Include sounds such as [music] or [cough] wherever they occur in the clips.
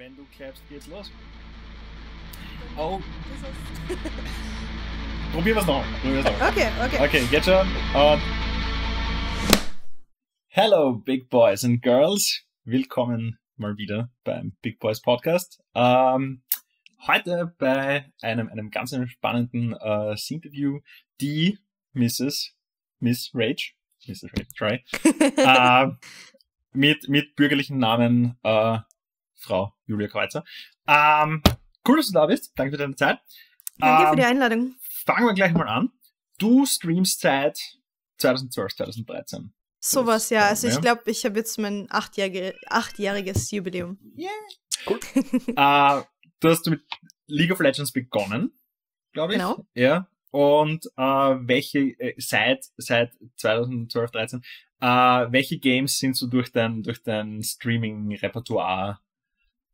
wenn du klappst, geht's los. Oh. Probier was es noch. Probier's noch. Okay, okay. Okay, jetzt schon. Und Hello, Big Boys and Girls. Willkommen mal wieder beim Big Boys Podcast. Ähm, heute bei einem, einem ganz spannenden äh, Interview, die Mrs. Miss Rage, Mrs. Rage, sorry, [laughs] äh, mit, mit bürgerlichen Namen äh, Frau Julia Kreuzer. Ähm, cool, dass du da bist. Danke für deine Zeit. Danke ähm, für die ähm, Einladung. Fangen wir gleich mal an. Du streamst seit 2012, 2013. Sowas, ja. Also ich glaube, ich habe jetzt mein achtjährige, achtjähriges Jubiläum. Yeah. Cool. [laughs] äh, du hast mit League of Legends begonnen, glaube ich. Genau. Ja. Und äh, welche, äh, seit, seit 2012, 13, äh, welche Games sind so durch dein, durch dein Streaming-Repertoire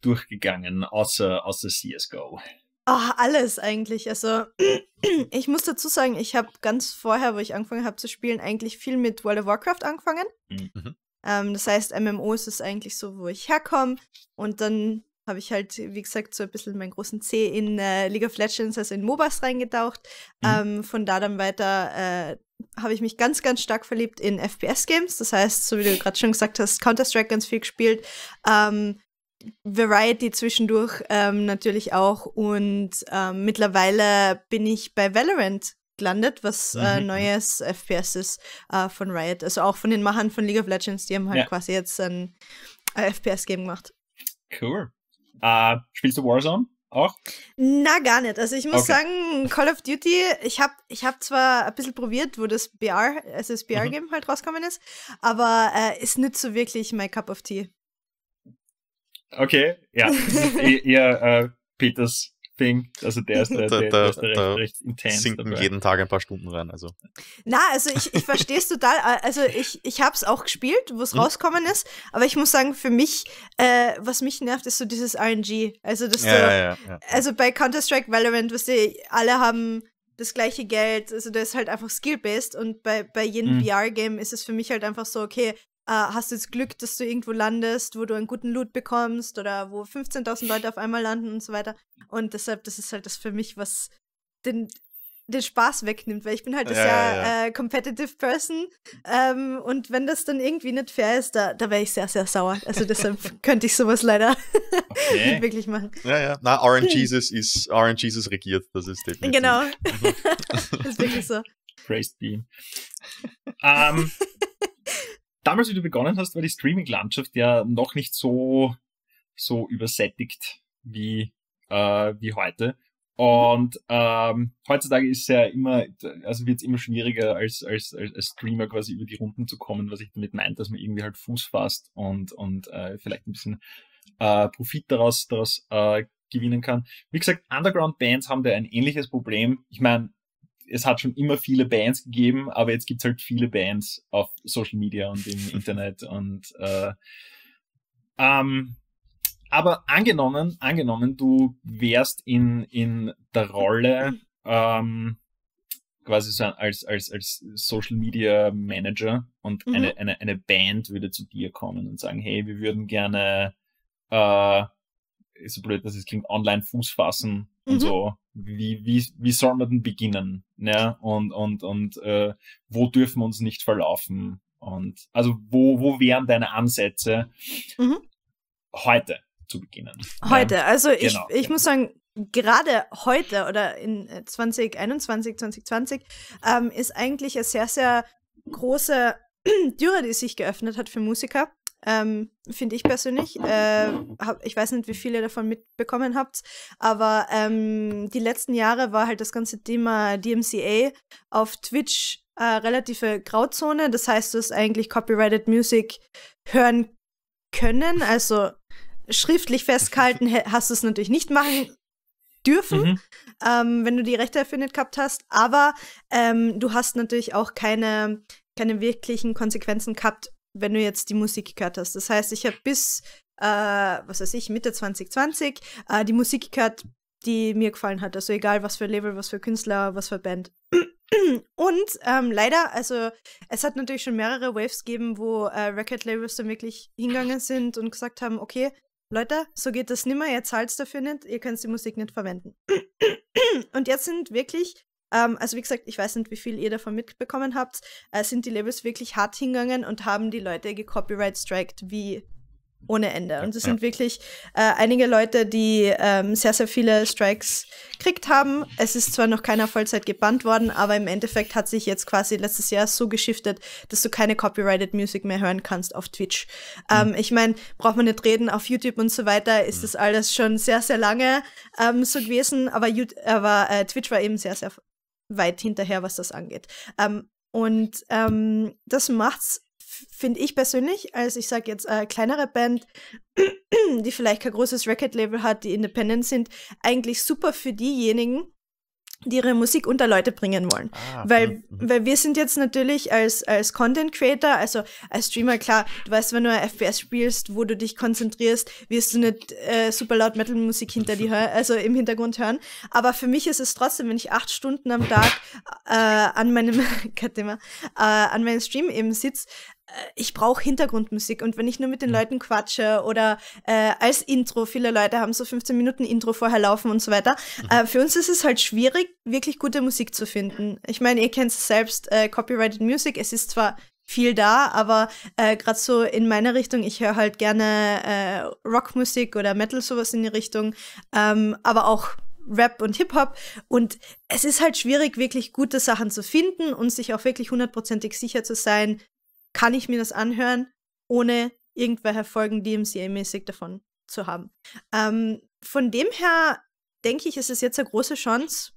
durchgegangen, außer, außer CSGO? Ach, alles eigentlich. Also, [clears throat] ich muss dazu sagen, ich habe ganz vorher, wo ich angefangen habe zu spielen, eigentlich viel mit World of Warcraft angefangen. Mhm. mhm. Ähm, das heißt, MMO ist es eigentlich so, wo ich herkomme. Und dann habe ich halt, wie gesagt, so ein bisschen meinen großen C in äh, League of Legends, also in MOBAs reingetaucht. Mhm. Ähm, von da dann weiter äh, habe ich mich ganz, ganz stark verliebt in FPS-Games. Das heißt, so wie du gerade schon gesagt hast, Counter-Strike ganz viel gespielt. Ähm, Variety zwischendurch ähm, natürlich auch und ähm, mittlerweile bin ich bei Valorant gelandet, was äh, mhm. äh, neues FPS ist äh, von Riot, also auch von den Machern von League of Legends, die haben halt ja. quasi jetzt ein äh, FPS-Game gemacht. Cool. Uh, spielst du Warzone? Auch? Na, gar nicht. Also ich muss okay. sagen, Call of Duty, ich habe ich hab zwar ein bisschen probiert, wo das BR, also das BR-Game mhm. halt rausgekommen ist, aber äh, ist nicht so wirklich mein Cup of Tea. Okay, ja. [laughs] Ihr äh, Peters Ding, Also der ist, der, der, der ist recht, recht intens. Sinken dabei. jeden Tag ein paar Stunden rein. Also. Na, also ich, ich verstehe es total. Äh, also ich, ich habe es auch gespielt, wo es hm. rauskommen ist. Aber ich muss sagen, für mich, äh, was mich nervt, ist so dieses RNG. Also, dass ja, du, ja, ja, also bei Counter-Strike Valorant, was die alle haben das gleiche Geld, also das ist halt einfach skill-based und bei, bei jedem mhm. VR-Game ist es für mich halt einfach so, okay, äh, hast du jetzt Glück, dass du irgendwo landest, wo du einen guten Loot bekommst oder wo 15.000 Leute auf einmal landen und so weiter. Und deshalb, das ist halt das für mich, was den, den Spaß wegnimmt, weil ich bin halt ja, das ja, ja. Äh, competitive Person ähm, und wenn das dann irgendwie nicht fair ist, da, da wäre ich sehr, sehr sauer. Also deshalb [laughs] könnte ich sowas leider okay. nicht [laughs] wirklich machen. Ja, ja. Na, Orange Jesus ist, Orange Jesus regiert, das ist definitiv. Genau. [laughs] das ist wirklich so. Praised Beam. Ähm, um, damals, wie du begonnen hast, war die Streaming-Landschaft ja noch nicht so, so übersättigt wie, äh, wie heute. Und ähm, heutzutage ist ja immer, also wird es immer schwieriger, als, als, als, Streamer quasi über die Runden zu kommen, was ich damit meint, dass man irgendwie halt Fuß fasst und, und äh, vielleicht ein bisschen äh, Profit daraus, daraus äh, gewinnen kann. Wie gesagt, Underground-Bands haben da ein ähnliches Problem. Ich meine, es hat schon immer viele Bands gegeben, aber jetzt gibt's halt viele Bands auf Social Media und im [laughs] Internet und äh, ähm, aber angenommen, angenommen, du wärst in, in der Rolle ähm, quasi so als, als, als Social Media Manager und mhm. eine, eine, eine Band würde zu dir kommen und sagen, hey, wir würden gerne äh, ist so blöd, dass es klingt, online Fuß fassen und mhm. so. Wie, wie, wie soll man denn beginnen? Ne? Und, und, und äh, wo dürfen wir uns nicht verlaufen? Und also wo, wo wären deine Ansätze mhm. heute zu beginnen? Heute, also ich, genau, ich muss sagen, gerade heute oder in 2021, äh, 2020 ähm, ist eigentlich eine sehr, sehr große Dürre, [clears throat] die sich geöffnet hat für Musiker. Ähm, Finde ich persönlich. Äh, hab, ich weiß nicht, wie viele davon mitbekommen habt, aber ähm, die letzten Jahre war halt das ganze Thema DMCA auf Twitch äh, relative Grauzone. Das heißt, du hast eigentlich Copyrighted Music hören können. Also schriftlich festgehalten hast du es natürlich nicht machen dürfen, mhm. ähm, wenn du die Rechte erfindet gehabt hast. Aber ähm, du hast natürlich auch keine, keine wirklichen Konsequenzen gehabt wenn du jetzt die Musik gehört hast. Das heißt, ich habe bis, äh, was weiß ich, Mitte 2020 äh, die Musik gehört, die mir gefallen hat. Also egal, was für Label, was für Künstler, was für Band. [clears throat] Und ähm, leider, also es hat natürlich schon mehrere Waves gegeben, wo äh, Record-Labels dann wirklich hingegangen sind und gesagt haben, okay, Leute, so geht das nimmer, ihr zahlt dafür nicht, ihr könnt die Musik nicht verwenden. [clears throat] Und jetzt sind wirklich ähm, also wie gesagt, ich weiß nicht, wie viel ihr davon mitbekommen habt, äh, sind die Labels wirklich hart hingegangen und haben die Leute gecopyright-striked wie ohne Ende. Und es sind ja. wirklich äh, einige Leute, die ähm, sehr, sehr viele Strikes gekriegt haben. Es ist zwar noch keiner Vollzeit gebannt worden, aber im Endeffekt hat sich jetzt quasi letztes Jahr so geschiftet, dass du keine Copyrighted Music mehr hören kannst auf Twitch. Mhm. Ähm, ich meine, braucht man nicht reden, auf YouTube und so weiter ist mhm. das alles schon sehr, sehr lange ähm, so gewesen, aber, aber äh, Twitch war eben sehr, sehr weit hinterher, was das angeht. Ähm, und ähm, das macht's, finde ich persönlich, als ich sage jetzt äh, kleinere Band, die vielleicht kein großes Record-Label hat, die independent sind, eigentlich super für diejenigen, die ihre Musik unter Leute bringen wollen. Ah, weil, mhm. weil wir sind jetzt natürlich als, als Content Creator, also als Streamer, klar, du weißt, wenn du ein FPS spielst, wo du dich konzentrierst, wirst du nicht äh, super laut Metal-Musik hinter die also im Hintergrund hören. Aber für mich ist es trotzdem, wenn ich acht Stunden am Tag äh, an meinem, Katema, [laughs] äh, an meinem Stream eben sitze, äh, ich brauche Hintergrundmusik und wenn ich nur mit den Leuten quatsche oder äh, als Intro, viele Leute haben so 15 Minuten Intro vorher laufen und so weiter. Mhm. Äh, für uns ist es halt schwierig, wirklich gute Musik zu finden. Ich meine, ihr kennt es selbst, äh, Copyrighted Music, es ist zwar viel da, aber äh, gerade so in meiner Richtung, ich höre halt gerne äh, Rockmusik oder Metal, sowas in die Richtung, ähm, aber auch Rap und Hip-Hop. Und es ist halt schwierig, wirklich gute Sachen zu finden und sich auch wirklich hundertprozentig sicher zu sein, kann ich mir das anhören, ohne irgendwelche Folgen DMCA-mäßig davon zu haben. Ähm, von dem her denke ich, ist es jetzt eine große Chance,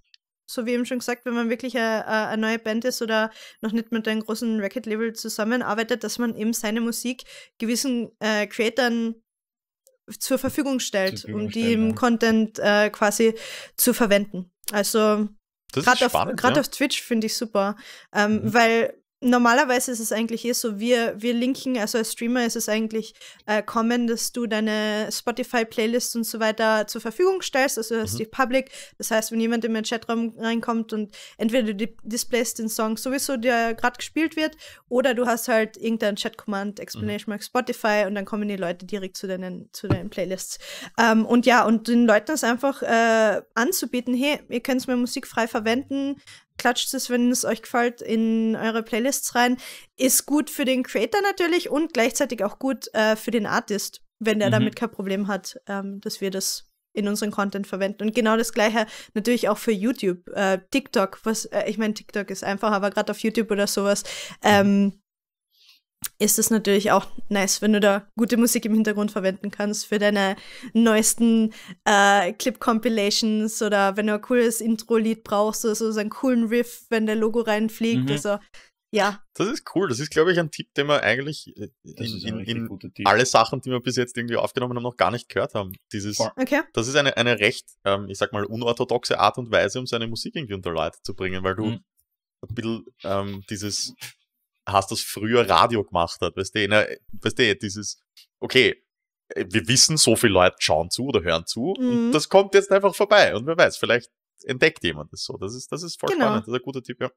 so wie eben schon gesagt, wenn man wirklich eine, eine neue Band ist oder noch nicht mit einem großen Record-Label zusammenarbeitet, dass man eben seine Musik gewissen äh, Creatern zur Verfügung stellt, zur Verfügung um die im ja. Content äh, quasi zu verwenden. Also gerade auf, ja. auf, Twitch finde ich super, ähm, mhm. weil normalerweise ist es eigentlich eh so, wir, wir linken, also als Streamer ist es eigentlich äh, common, dass du deine Spotify-Playlist und so weiter zur Verfügung stellst, also das mhm. ist die Public. Das heißt, wenn jemand in den Chatraum reinkommt und entweder du displayst den Song sowieso, der gerade gespielt wird, oder du hast halt irgendein Chat-Command, mhm. Explanation mhm. Mark Spotify und dann kommen die Leute direkt zu deinen, zu deinen Playlists. Ähm, und ja, und den Leuten das einfach äh, anzubieten, hey, ihr könnt meine Musik frei verwenden, klatscht es, wenn es euch gefällt, in eure Playlists rein. Ist gut für den Creator natürlich und gleichzeitig auch gut äh, für den Artist, wenn der mhm. damit kein Problem hat, ähm, dass wir das in unseren Content verwenden. Und genau das gleiche natürlich auch für YouTube, äh, TikTok, was, äh, ich meine, TikTok ist einfach, aber gerade auf YouTube oder sowas, mhm. ähm, ist es natürlich auch nice, wenn du da gute Musik im Hintergrund verwenden kannst für deine neuesten äh, Clip-Compilations oder wenn du ein cooles Intro-Lied brauchst oder so, so einen coolen Riff, wenn der Logo reinfliegt. Mhm. Also, ja. Das ist cool. Das ist, glaube ich, ein Tipp, den wir eigentlich äh, in, in, in alle Sachen, die wir bis jetzt irgendwie aufgenommen haben, noch gar nicht gehört haben. Dieses, okay. Das ist eine, eine recht, ähm, ich sag mal, unorthodoxe Art und Weise, um seine Musik irgendwie unter Leute zu bringen, weil du mhm. ein bisschen ähm, dieses hast das früher Radio gemacht hat. Weißt du, in, weißt du dieses, okay, äh, wir wissen, so viele Leute schauen zu oder hören zu mhm. und das kommt jetzt einfach vorbei. Und wer weiß, vielleicht entdeckt jemand das so. Das ist, das ist voll genau. spannend. Das ist ein guter Tipp, ja.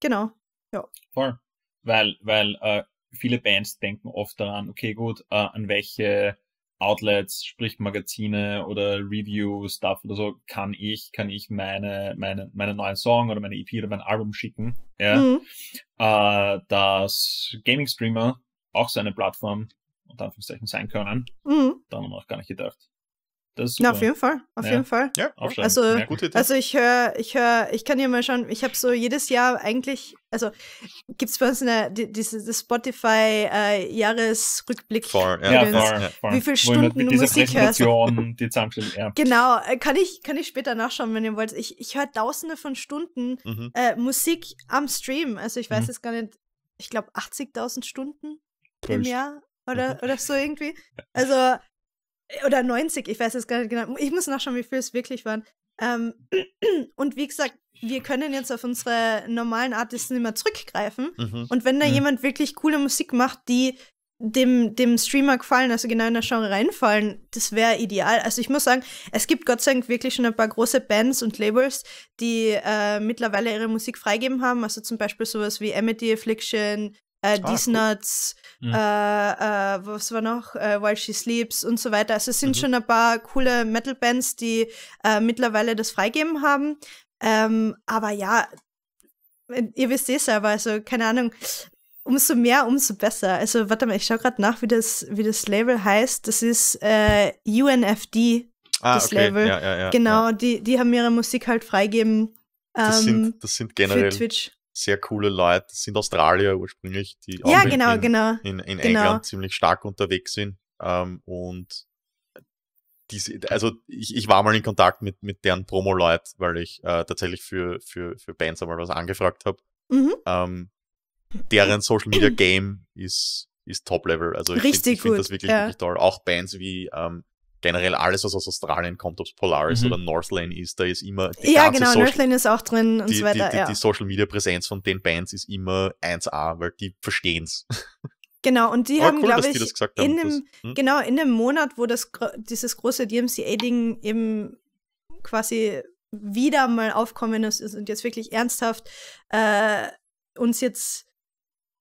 Genau. Ja. Voll. Weil, weil äh, viele Bands denken oft daran, okay, gut, äh, an welche Outlets, sprich Magazine oder Review-Stuff oder so, kann ich, kann ich meine, meine, meinen neuen Song oder meine EP oder mein Album schicken. Ja. Mhm. Äh, dass Gaming-Streamer auch seine Plattform unter Anführungszeichen sein können. Mhm. Da haben wir noch gar nicht gedacht. Das ist super. Na, auf jeden Fall, auf ja. jeden Fall. Ja, aufschreiben. Also, ja, also ich höre, ich höre, ich kann ja mal schauen, ich habe so jedes Jahr eigentlich, also gibt es bei uns eine, die, diese Spotify-Jahresrückblick. Äh, for, ja, ja, for, for. Wie viele Stunden mit dieser Musik Präsentation, hörst. die Zusammenstellung, ja. Genau, äh, kann ich, kann ich später nachschauen, wenn ihr wollt. Ich, ich höre tausende von Stunden mhm. äh, Musik am Stream. Also ich weiß mhm. jetzt gar nicht, ich glaube 80.000 Stunden Pulsch. im Jahr oder, mhm. oder so irgendwie. [laughs] Also oder 90, ich weiß es gar nicht genau. Ich muss nachschauen, wie viel es wirklich waren. Ähm, [clears throat] und wie gesagt, wir können jetzt auf unsere normalen Artisten immer zurückgreifen. Mhm. Und wenn da mhm. jemand wirklich coole Musik macht, die dem, dem Streamer gefallen, also genau in der Genre reinfallen, das wäre ideal. Also ich muss sagen, es gibt Gott sei Dank wirklich schon ein paar große Bands und Labels, die äh, mittlerweile ihre Musik freigeben haben. Also zum Beispiel sowas wie Amity Affliction, äh, ah, These Nuts, mhm. äh, äh, was war noch, äh, While She Sleeps und so weiter. Also es sind mhm. schon ein paar coole Metal-Bands, die äh, mittlerweile das freigeben haben. Ähm, aber ja, ihr wisst eh selber, also keine Ahnung, umso mehr, umso besser. Also warte mal, ich schaue gerade nach, wie das, wie das Label heißt. Das ist äh, UNFD, ah, das okay. Label. Ja, ja, ja, genau, Die, die haben ihre Musik halt freigeben. Das, sind, ähm, das sind generell sehr coole Leute, das sind Australier ursprünglich, die ja, auch genau, in, genau. in, in genau. England ziemlich stark unterwegs sind. Ähm, und die, also ich, ich war mal in Kontakt mit, mit deren Promo-Leute, weil ich äh, tatsächlich für, für, für Bands einmal was angefragt habe. Mhm. Ähm, deren Social Media Game ist, ist Top-Level. Also ich finde find das wirklich, ja. wirklich toll. Auch Bands wie ähm, generell alles, was aus Australien kommt, ob es Polaris mhm. oder Northlane ist, da ist immer die Ja, ganze genau, Social, Northlane ist auch drin und die, so weiter. Die, die, ja. die Social Media Präsenz von den Bands ist immer 1A, weil die verstehen's. Genau, und die Aber haben, cool, glaube ich, haben, in dem, das, hm? genau, in dem Monat, wo das, dieses große DMCA-Ding eben quasi wieder mal aufkommen ist und jetzt wirklich ernsthaft äh, uns jetzt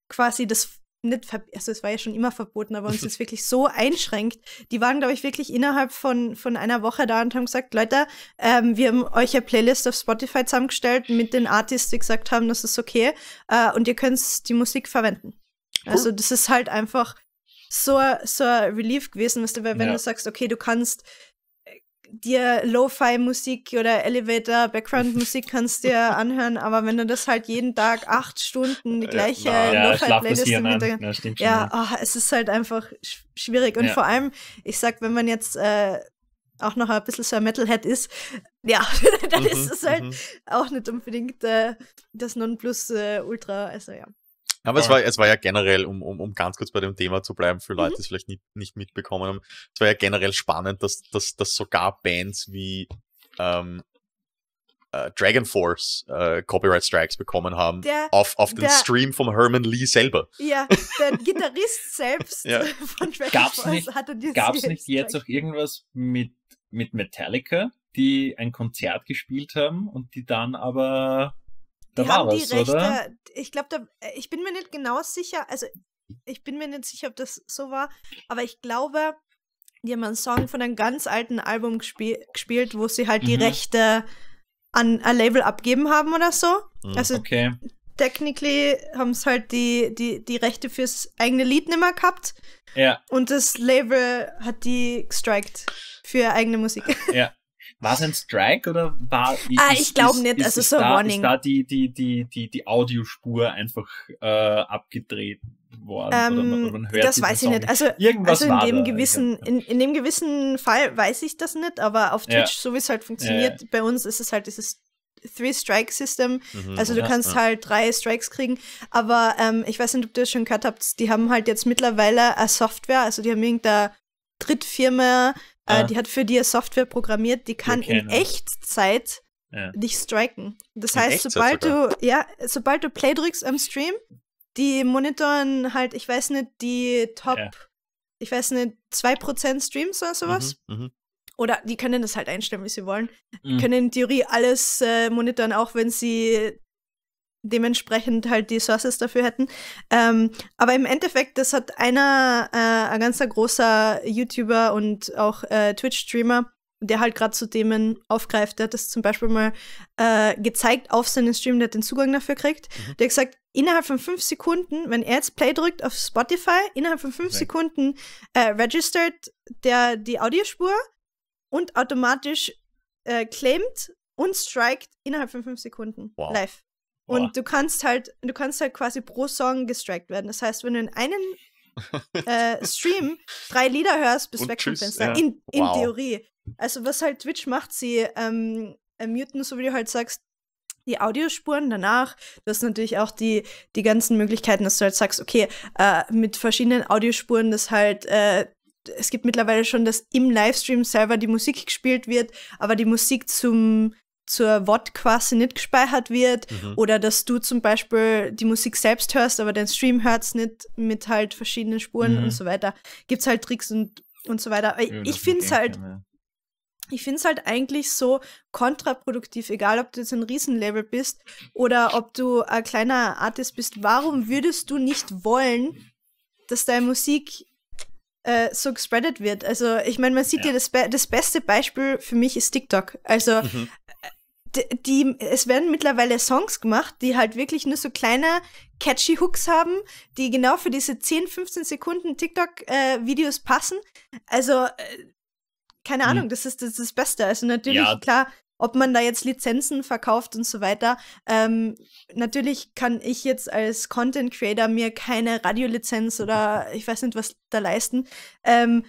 quasi das nicht, also es war ja schon immer verboten, aber uns jetzt [laughs] wirklich so einschränkt. Die waren, glaube ich, wirklich innerhalb von, von einer Woche da und haben gesagt, Leute, ähm, wir haben euch eine Playlist auf Spotify zusammengestellt mit den Artists, die gesagt haben, das ist okay äh, und ihr könnt die Musik verwenden. Also das ist halt einfach so, so ein Relief gewesen, weißt du, weil wenn ja. du sagst, okay, du kannst dir Lo-Fi-Musik oder Elevator-Background-Musik kannst dir [laughs] anhören, aber wenn du das halt jeden Tag acht Stunden die gleiche ja, Lo-Fi-Playlist ja, ja, ja ach, es ist halt einfach schwierig. Und vor allem, ich sag, wenn man jetzt äh, auch noch ein bisschen so ein Metalhead ist, [laughs] ja, dann mhm, ist es halt mhm. auch nicht unbedingt äh, das Nonplus Äh, Ultra. also ja. Aber ja. es, war, es war ja generell, um, um, um ganz kurz bei dem Thema zu bleiben, für Leute, mhm. die es vielleicht nicht, nicht mitbekommen haben, es war ja generell spannend, dass, dass, dass sogar Bands wie ähm, äh, Dragon Force äh, Copyright Strikes bekommen haben der, auf, auf den der, Stream vom Herman Lee selber. Ja, der [laughs] Gitarrist selbst ja. von Dragon gab's Force nicht, hatte diesen Gab's nicht jetzt auch irgendwas mit, mit Metallica, die ein Konzert gespielt haben und die dann aber da die haben die was, Rechte. Oder? Ich glaube, äh, ich bin mir nicht genau sicher, also ich bin mir nicht sicher, ob das so war, aber ich glaube, die haben einen Song von einem ganz alten Album gespie gespielt, wo sie halt mhm. die Rechte an ein Label abgeben haben oder so. Mhm, also okay. technically haben sie halt die, die, die Rechte fürs eigene Lied nicht mehr gehabt. Ja. Und das Label hat die gestrikt für eigene Musik. Ja. [laughs] war es ein Strike oder war ah, ist, Ah, ich glaube nicht, ist, also ist so ein Warning. Ist da die, die, die, die, die Audiospur einfach äh, abgedreht worden? Ähm, oder man, oder man ähm, hört das weiß Song. ich nicht. Also, Irgendwas also in, dem da. gewissen, in, in dem gewissen Fall weiß ich das nicht, aber auf Twitch, ja. so wie es halt funktioniert, ja, ja. bei uns ist es halt dieses Three-Strike-System. Mhm, also du kannst halt drei Strikes kriegen. Aber ähm, ich weiß nicht, ob du das schon gehört habt, die haben halt jetzt mittlerweile eine Software, also die haben irgendeine Drittfirma äh, ah. die hat für dir Software programmiert, die kann in Echtzeit ja. dich striken. Das in heißt, Echtzeit sobald sogar. du, ja, sobald du Play drückst am Stream, die monitoren halt, ich weiß nicht, die Top, ja. ich weiß nicht, 2% Streams oder sowas. Mhm, mh. Oder die können das halt einstellen, wie sie wollen. Mhm. Können in Theorie alles äh, monitoren, auch wenn sie dementsprechend halt die Sources dafür hätten. Ähm, aber im Endeffekt, das hat einer, äh, ein ganzer großer YouTuber und auch äh, Twitch-Streamer, der halt gerade zu Themen aufgreift, der hat das zum Beispiel mal äh, gezeigt auf seinen Stream, der den Zugang dafür kriegt. Mhm. Der hat gesagt, innerhalb von fünf Sekunden, wenn er jetzt Play drückt auf Spotify, innerhalb von fünf okay. Sekunden äh, registert der die Audiospur und automatisch äh, claimt und strikt innerhalb von fünf Sekunden wow. live. Und du kannst halt, du kannst halt quasi pro Song gestrickt werden. Das heißt, wenn du in einem [laughs] äh, Stream drei Lieder hörst, bist Und weg tschüss, vom Fenster. Ja. In, in wow. Theorie. Also was halt Twitch macht, sie ähm, muten, so wie du halt sagst, die Audiospuren danach. Du hast natürlich auch die, die ganzen Möglichkeiten, dass du halt sagst, okay, äh, mit verschiedenen Audiospuren, das halt äh, es gibt mittlerweile schon, dass im Livestream selber die Musik gespielt wird, aber die Musik zum zur WOD quasi nicht gespeichert wird mhm. oder dass du zum Beispiel die Musik selbst hörst, aber dein Stream hört es nicht mit halt verschiedenen Spuren mhm. und so weiter. Gibt es halt Tricks und, und so weiter. Äh, ja, ich finde es halt, ich finde es halt eigentlich so kontraproduktiv, egal ob du jetzt ein Riesenlabel bist oder ob du ein kleiner Artist bist. Warum würdest du nicht wollen, dass deine Musik äh, so gespreadet wird. Also ich meine, man sieht ja, ja das, Be das beste Beispiel für mich ist TikTok. Also mhm die, es werden mittlerweile Songs gemacht, die halt wirklich nur so kleine catchy Hooks haben, die genau für diese 10, 15 Sekunden TikTok-Videos äh, passen. Also, äh, keine Ahnung, hm. das ist das, ist das Beste. Also natürlich, ja. klar, ob man da jetzt Lizenzen verkauft und so weiter. Ähm, natürlich kann ich jetzt als Content Creator mir keine Radiolizenz oder ich weiß nicht, was da leisten. Ähm,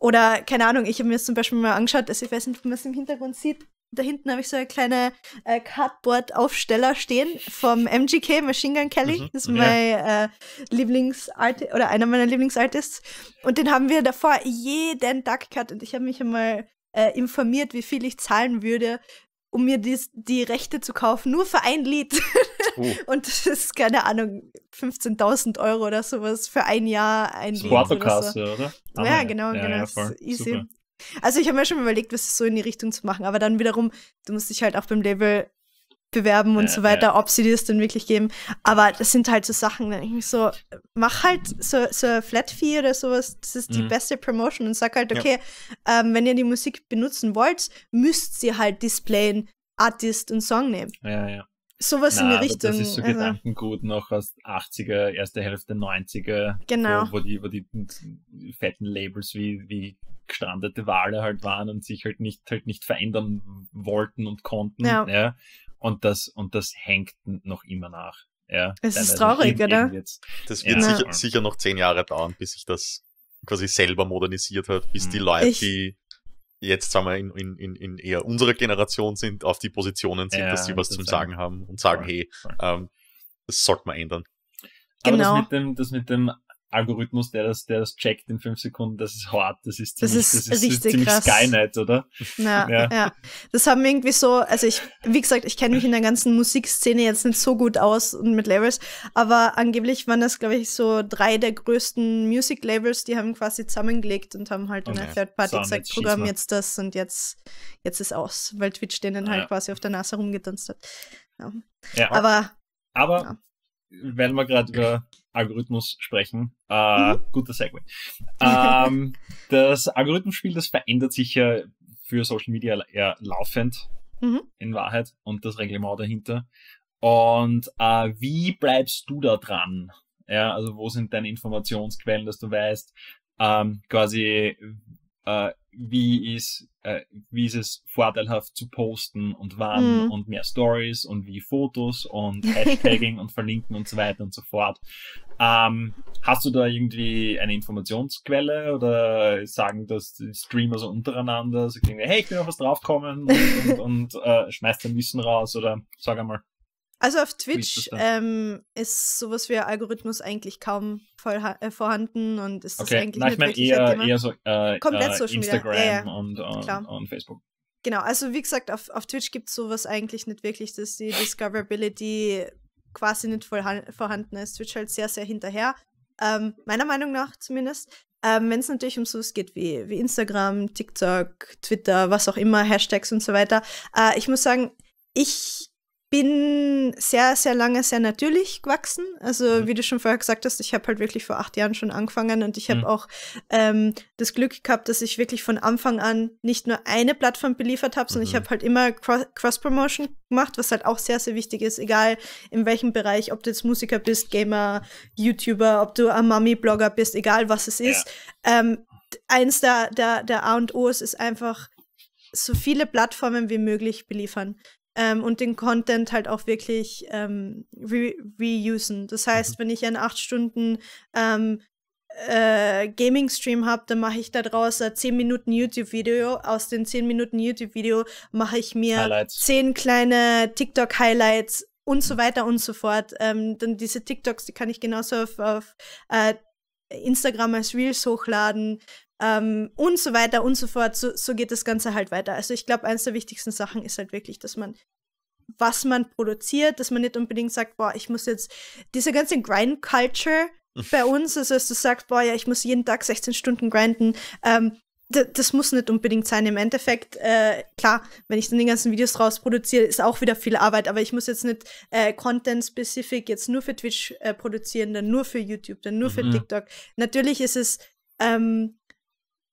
oder keine Ahnung, ich habe mir jetzt zum Beispiel mal angeschaut, also ich weiß nicht, ob man es im Hintergrund sieht da hinten habe ich so eine kleine äh, Cardboard-Aufsteller stehen vom MGK, Machine Gun Kelly. Mhm, das ist mein ja. äh, Lieblingsartist oder einer meiner Lieblingsartists. Und den haben wir davor jeden Tag gehabt. Und ich habe mich einmal äh, informiert, wie viel ich zahlen würde, um mir dies, die Rechte zu kaufen, nur für ein Lied. Oh. [laughs] Und das ist, keine Ahnung, 15.000 Euro oder sowas für ein Jahr ein Lied. oder, so. oder? ja, genau, ja, genau. Ja, easy. Super. Also ich habe mir schon überlegt, was so in die Richtung zu machen, aber dann wiederum, du musst dich halt auch beim Label bewerben und ja, so weiter, ja. ob sie dir das dann wirklich geben. Aber das sind halt so Sachen, dann ich mich so, mach halt so, so eine Flat Fee oder sowas, das ist die mhm. beste Promotion und sag halt, okay, ja. ähm, wenn ihr die Musik benutzen wollt, müsst ihr halt displayen, Artist und Song nehmen. Ja, ja. Sowas in die Richtung. Das ist so also, Gedankengut noch aus 80er, erste Hälfte 90er. Genau. Wo, wo, die, wo die fetten Labels wie, wie gestrandete Wale halt waren und sich halt nicht, halt nicht verändern wollten und konnten. Ja. ja. Und, das, und das hängt noch immer nach. Ja, es ist traurig, eben, oder? Eben das wird ja. sicher, sicher noch zehn Jahre dauern, bis sich das quasi selber modernisiert hat, bis die mhm. Leute, ich, die jetzt sagen wir in, in, in eher unserer Generation sind, auf die Positionen sind, ja, dass sie was zum Sagen haben und sagen, voll, hey, voll. Ähm, das sollte man ändern. Genau. Aber genau. das mit dem, das mit dem Algorithmus, der das, der das checkt in fünf Sekunden, das ist hart, das ist ziemlich, das ist das ist richtig ziemlich krass. Skynet, oder? Ja, [laughs] ja, ja, Das haben irgendwie so, also ich, wie gesagt, ich kenne mich in der ganzen Musikszene jetzt nicht so gut aus und mit Labels, aber angeblich waren das, glaube ich, so drei der größten Music-Labels, die haben quasi zusammengelegt und haben halt okay. in der Third Party so, gesagt, Programm jetzt das und jetzt, jetzt ist aus, weil Twitch denen halt ja. quasi auf der Nase rumgetanzt hat. Ja. ja. aber, aber, wenn wir gerade über Algorithmus sprechen. Äh, mhm. Guter Segway. Ähm, [laughs] das Algorithmenspiel, das verändert sich ja für Social Media eher laufend mhm. in Wahrheit und das Reglement dahinter. Und äh, wie bleibst du da dran? Ja, also wo sind deine Informationsquellen, dass du weißt, ähm, quasi äh, wie, ist, äh, wie ist es vorteilhaft zu posten und wann mhm. und mehr Stories und wie Fotos und Hashtagging [laughs] und Verlinken und so weiter und so fort. Ähm, hast du da irgendwie eine Informationsquelle oder sagen das die Streamer so untereinander, so irgendwie, hey, ich will noch was draufkommen und, und, und äh, schmeißt ein Wissen raus oder sag einmal. Also auf Twitch ähm, ist sowas wie Algorithmus eigentlich kaum äh, vorhanden und ist okay. das eigentlich Na, ich meine eher, eher so äh, komplett äh, Instagram ja, ja. Und, und, und, Facebook. Genau, also wie gesagt, auf, auf Twitch gibt es sowas eigentlich nicht wirklich, dass die Discoverability quasi nicht vorhanden ist. Twitch halt sehr, sehr hinterher. Ähm, meiner Meinung nach zumindest. Ähm, Wenn es natürlich um sowas geht wie, wie Instagram, TikTok, Twitter, was auch immer, Hashtags und so weiter. Äh, ich muss sagen, ich bin sehr, sehr lange sehr natürlich gewachsen. Also mhm. wie du schon vorher gesagt hast, ich habe halt wirklich vor acht Jahren schon angefangen und ich habe mhm. auch ähm, das Glück gehabt, dass ich wirklich von Anfang an nicht nur eine Plattform beliefert habe, sondern mhm. ich habe halt immer Cross-Promotion gemacht, was halt auch sehr, sehr wichtig ist, egal in welchem Bereich, ob du jetzt Musiker bist, Gamer, YouTuber, ob du ein Mami-Blogger bist, egal was es ist. Ja. Ähm, eins der, der, der A und O's ist einfach so viele Plattformen wie möglich beliefern ähm, und den Content halt auch wirklich ähm, re reusen. Das heißt, mhm. wenn ich einen 8 Stunden ähm, äh, Gaming-Stream habe, dann mache ich da draus ein 10 Minuten YouTube-Video. Aus den 10 Minuten YouTube-Video mache ich mir Highlights. 10 kleine TikTok-Highlights und so mhm. weiter und so fort. Ähm, dann diese TikToks, die kann ich genauso auf, auf äh, Instagram als Reels hochladen ähm, und so weiter und so fort. So, so geht das Ganze halt weiter. Also ich glaube, eines der wichtigsten Sachen ist halt wirklich, dass man was man produziert, dass man nicht unbedingt sagt, boah, ich muss jetzt diese ganze Grind-Culture mhm. bei uns, also dass du sagst, boah, ja, ich muss jeden Tag 16 Stunden grinden, ähm, das muss nicht unbedingt sein. Im Endeffekt, äh, klar, wenn ich dann die ganzen Videos draus produziere, ist auch wieder viel Arbeit, aber ich muss jetzt nicht äh, Content-specific jetzt nur für Twitch äh, produzieren, dann nur für YouTube, dann nur mhm. für TikTok. Natürlich ist es ähm,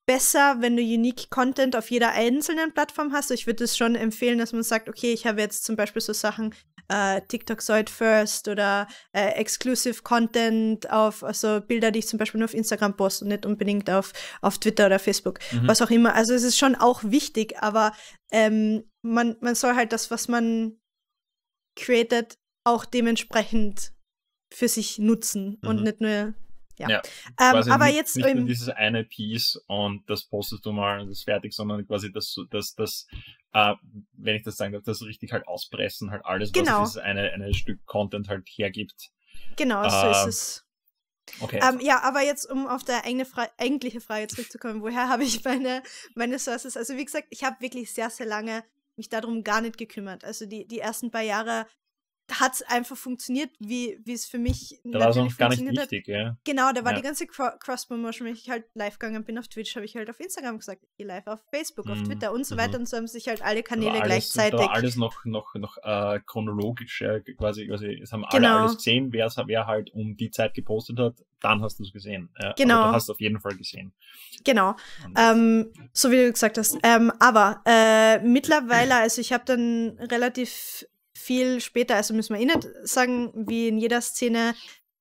besser, wenn du Unique Content auf jeder einzelnen Plattform hast. Ich würde es schon empfehlen, dass man sagt, okay, ich habe jetzt zum Beispiel so Sachen äh, TikTok Soit First oder äh, Exclusive Content auf, also Bilder, die ich zum Beispiel nur auf Instagram poste und nicht unbedingt auf, auf Twitter oder Facebook, mhm. was auch immer. Also es ist schon auch wichtig, aber ähm, man, man soll halt das, was man created, auch dementsprechend für sich nutzen mhm. und nicht nur ja. ja ähm, aber nicht, jetzt nicht nur dieses eine Piece und das postest du mal und das ist fertig, sondern quasi das, das, das, äh, wenn ich das sagen darf, das richtig halt auspressen, halt alles, genau. was dieses eine, eine Stück Content halt hergibt. Genau, äh, so ist ähm, es. Okay. Ähm, ja, aber jetzt, um auf der eigene Fra eigentliche Frage zurückzukommen, woher [laughs] habe ich meine, meine Sources? Also, wie gesagt, ich habe wirklich sehr, sehr lange mich darum gar nicht gekümmert. Also, die, die ersten paar Jahre hat es einfach funktioniert, wie es für mich da war es noch gar nicht wichtig, ja. Genau, da war ja. die ganze Cro Cross-Promotion, wenn ich halt live gegangen bin auf Twitch, habe ich halt auf Instagram gesagt, ich live auf Facebook, auf mhm, Twitter und so mhm. weiter und so haben sich halt alle also Kanäle alles, gleichzeitig. Da war alles noch, noch, noch äh, chronologisch, äh, quasi, quasi, es haben alle genau. alles gesehen, wer, wer halt um die Zeit gepostet hat, dann hast du es gesehen. Äh, genau. Aber du hast es auf jeden Fall gesehen. Genau. Ähm, so wie du gesagt hast. Ähm, aber äh, mittlerweile, [clears throat] also ich habe dann relativ viel später, also müssen wir eh nicht sagen, wie in jeder Szene,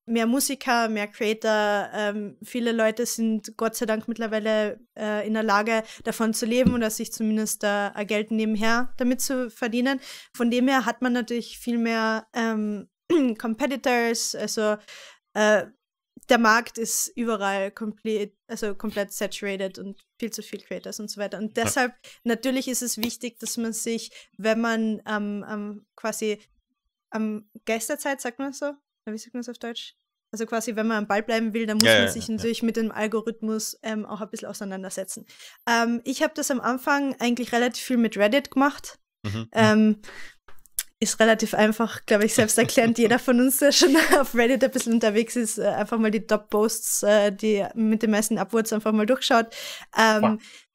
mehr Musiker, mehr Creator. Ähm, viele Leute sind Gott sei Dank mittlerweile äh, in der Lage, davon zu leben oder sich zumindest da äh, Geld nebenher damit zu verdienen. Von dem her hat man natürlich viel mehr ähm, [clears throat] Competitors, also äh, der Markt ist überall komplett, also komplett saturated und viel zu viel Creators und so weiter. Und deshalb ja. natürlich ist es wichtig, dass man sich, wenn man ähm, ähm, quasi am ähm, Geisterzeit, sagt man so, wie sagt man es auf Deutsch? Also quasi, wenn man am Ball bleiben will, dann muss ja, man sich ja, natürlich mit dem Algorithmus ähm, auch ein bisschen auseinandersetzen. Ähm, ich habe das am Anfang eigentlich relativ viel mit Reddit gemacht. Mhm. mhm. Ähm, ist relativ einfach, glaube ich, selbst erklärend. Jeder von uns, der schon [laughs] auf Reddit ein bisschen unterwegs ist, äh, einfach mal die Top-Posts, äh, die mit den meisten Upwards einfach mal durchschaut. Ähm, wow.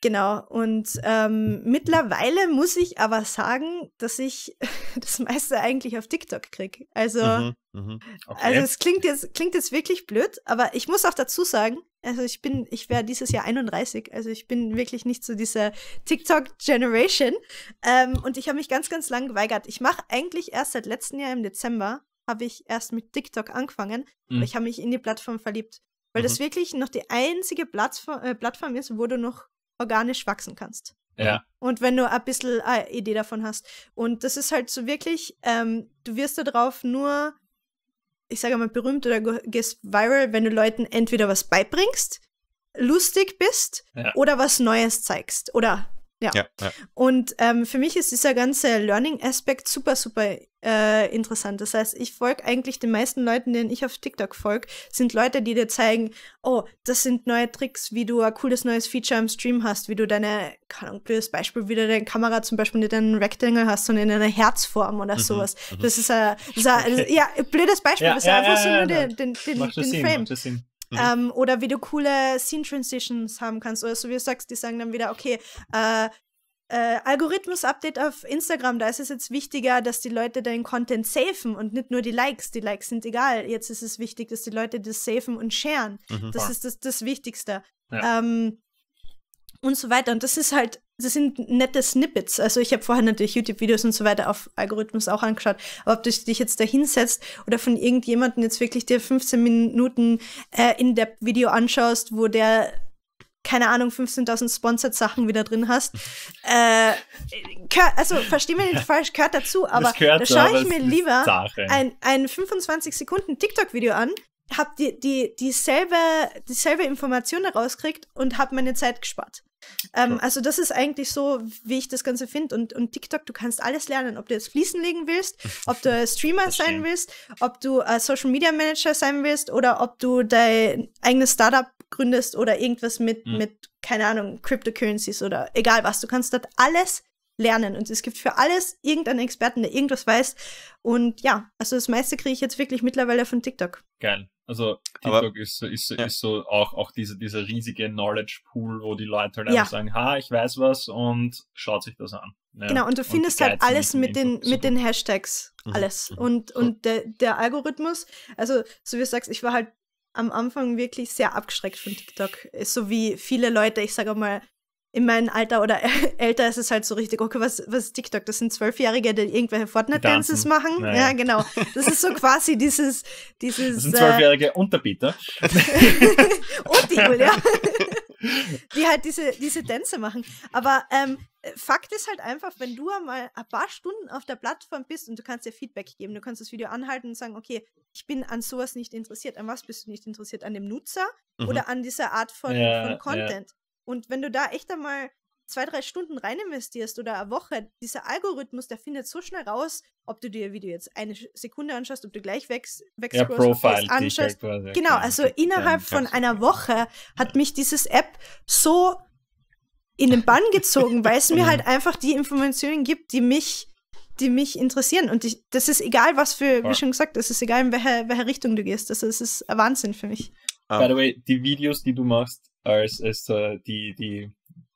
Genau, und ähm, mittlerweile muss ich aber sagen, dass ich [laughs] das meiste eigentlich auf TikTok kriege. Also, mhm, mh. okay. also es klingt jetzt, klingt jetzt wirklich blöd, aber ich muss auch dazu sagen, also ich bin, ich wäre dieses Jahr 31, also ich bin wirklich nicht so dieser TikTok-Generation. Ähm, und ich habe mich ganz, ganz lang geweigert. Ich mache eigentlich erst seit letztem Jahr im Dezember, habe ich erst mit TikTok angefangen, mhm. ich habe mich in die Plattform verliebt. Weil mhm. das wirklich noch die einzige Plattform, äh, Plattform ist, wo du noch organisch wachsen kannst. Ja. Und wenn du ein bisschen äh, eine Idee davon hast. Und das ist halt so wirklich, ähm, du wirst da drauf nur ich sage mal, berühmt oder gehst viral, wenn du Leuten entweder was beibringst, lustig bist ja. oder was Neues zeigst oder ja. ja, Und ähm, für mich ist dieser ganze Learning-Aspekt super, super äh, interessant. Das heißt, ich folge eigentlich den meisten Leuten, denen ich auf TikTok folge, sind Leute, die dir zeigen, oh, das sind neue Tricks, wie du ein cooles neues Feature im Stream hast, wie du deine, keine Ahnung, blödes Beispiel, wie du deine Kamera zum Beispiel nicht in einem Rectangle hast, sondern in einer Herzform oder mhm, sowas. Mhm. Das ist, äh, das ist okay. ein, ja, blödes Beispiel, ja, das ist einfach so nur den, den, den, den Frame. Mhm. Ähm, oder wie du coole Scene Transitions haben kannst. Oder so wie du sagst, die sagen dann wieder, okay, äh, äh, Algorithmus-Update auf Instagram, da ist es jetzt wichtiger, dass die Leute deinen Content safen und nicht nur die Likes. Die Likes sind egal. Jetzt ist es wichtig, dass die Leute das safen und sharen. Mhm, das ist das, das Wichtigste. Ja. Ähm, und so weiter. Und das ist halt, das sind nette Snippets. Also ich habe vorher natürlich YouTube-Videos und so weiter auf Algorithmus auch angeschaut. Aber ob du dich jetzt da hinsetzt oder von irgendjemandem jetzt wirklich dir 15 Minuten äh, in der video anschaust, wo der keine Ahnung, 15.000 Sponsored-Sachen wieder drin hast. Äh, also, versteh mir nicht falsch, gehört dazu, aber gehört da schaue ich mir lieber ein, ein 25-Sekunden-TikTok-Video an, habe die, die, dieselbe, dieselbe Information herauskriegt und habe meine Zeit gespart. Ähm, ja. Also das ist eigentlich so, wie ich das Ganze finde. Und, und TikTok, du kannst alles lernen, ob du jetzt Fließen legen willst, ob du [laughs] Streamer sein willst, ob du äh, Social Media Manager sein willst oder ob du dein eigenes Startup gründest oder irgendwas mit, mhm. mit keine Ahnung, Cryptocurrencies oder egal was. Du kannst dort alles lernen und es gibt für alles irgendeinen Experten, der irgendwas weiß. Und ja, also das meiste kriege ich jetzt wirklich mittlerweile von TikTok. Geil. Also TikTok aber, ist, ist, ja. ist so auch, auch diese, dieser riesige Knowledge Pool, wo die Leute halt ja. einfach sagen, ha, ich weiß was und schaut sich das an. Ja. Ne? Genau, und du findest und halt alles mit den, mit den Hashtags. Mhm. Alles. Mhm. Und, mhm. und der, der Algorithmus, also so wie du sagst, ich war halt am Anfang wirklich sehr abgeschreckt von TikTok. So wie viele Leute, ich sage mal, in meinem Alter oder [laughs] älter ist es halt so richtig, okay, was, was ist TikTok? Das sind Zwölfjährige, die irgendwelche Fortnite-Dances machen. Naja. Ja, genau. Das ist so quasi dieses, [laughs] dieses. Das sind Zwölfjährige äh, Unterbieter. [laughs] Und die, ja. die halt diese, diese Tänze machen. Aber ähm, Fakt ist halt einfach, wenn du einmal ein paar Stunden auf der Plattform bist und du kannst dir Feedback geben, du kannst das Video anhalten und sagen, okay, ich bin an sowas nicht interessiert. An was bist du nicht interessiert? An dem Nutzer mhm. oder an dieser Art von, ja, von Content? Ja. Und wenn du da echt einmal zwei, drei Stunden rein investierst oder eine Woche, dieser Algorithmus, der findet so schnell raus, ob du dir Video jetzt eine Sekunde anschaust, ob du gleich wächst, ja, Profile anschaust. Quasi, genau, also innerhalb von einer Woche hat mich dieses App so in den Bann gezogen, weil es mir [laughs] halt einfach die Informationen gibt, die mich, die mich interessieren. Und ich, das ist egal, was für, wie schon gesagt, das ist egal, in welche, welche Richtung du gehst. Also, das ist ein Wahnsinn für mich. By the way, die Videos, die du machst, als, als äh, die, die,